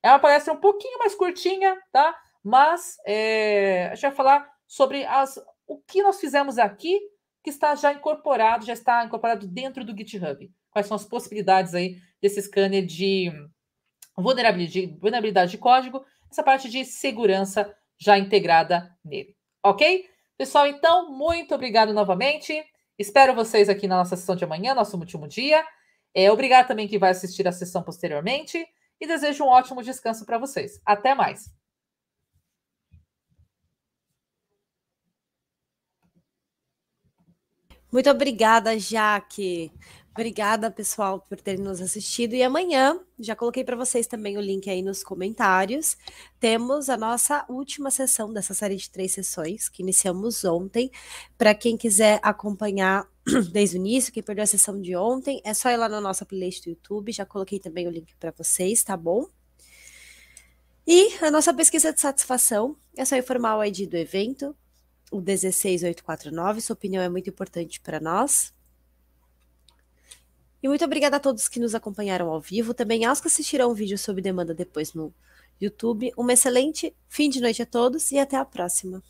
Speaker 2: É uma palestra um pouquinho mais curtinha, tá? Mas é, a gente vai falar sobre as, o que nós fizemos aqui, que está já incorporado, já está incorporado dentro do GitHub. Quais são as possibilidades aí desse scanner de vulnerabilidade, vulnerabilidade de código, essa parte de segurança já integrada nele, ok? Pessoal, então, muito obrigado novamente. Espero vocês aqui na nossa sessão de amanhã, nosso último dia. É, obrigado também que vai assistir a sessão posteriormente e desejo um ótimo descanso para vocês. Até mais.
Speaker 1: Muito obrigada, Jaque. Obrigada, pessoal, por terem nos assistido. E amanhã, já coloquei para vocês também o link aí nos comentários. Temos a nossa última sessão dessa série de três sessões, que iniciamos ontem. Para quem quiser acompanhar desde o início, quem perdeu a sessão de ontem, é só ir lá na nossa playlist do YouTube. Já coloquei também o link para vocês, tá bom? E a nossa pesquisa de satisfação é só informar o ID do evento, o 16849. Sua opinião é muito importante para nós. E muito obrigada a todos que nos acompanharam ao vivo, também aos que assistirão o vídeo sob demanda depois no YouTube. Um excelente fim de noite a todos e até a próxima.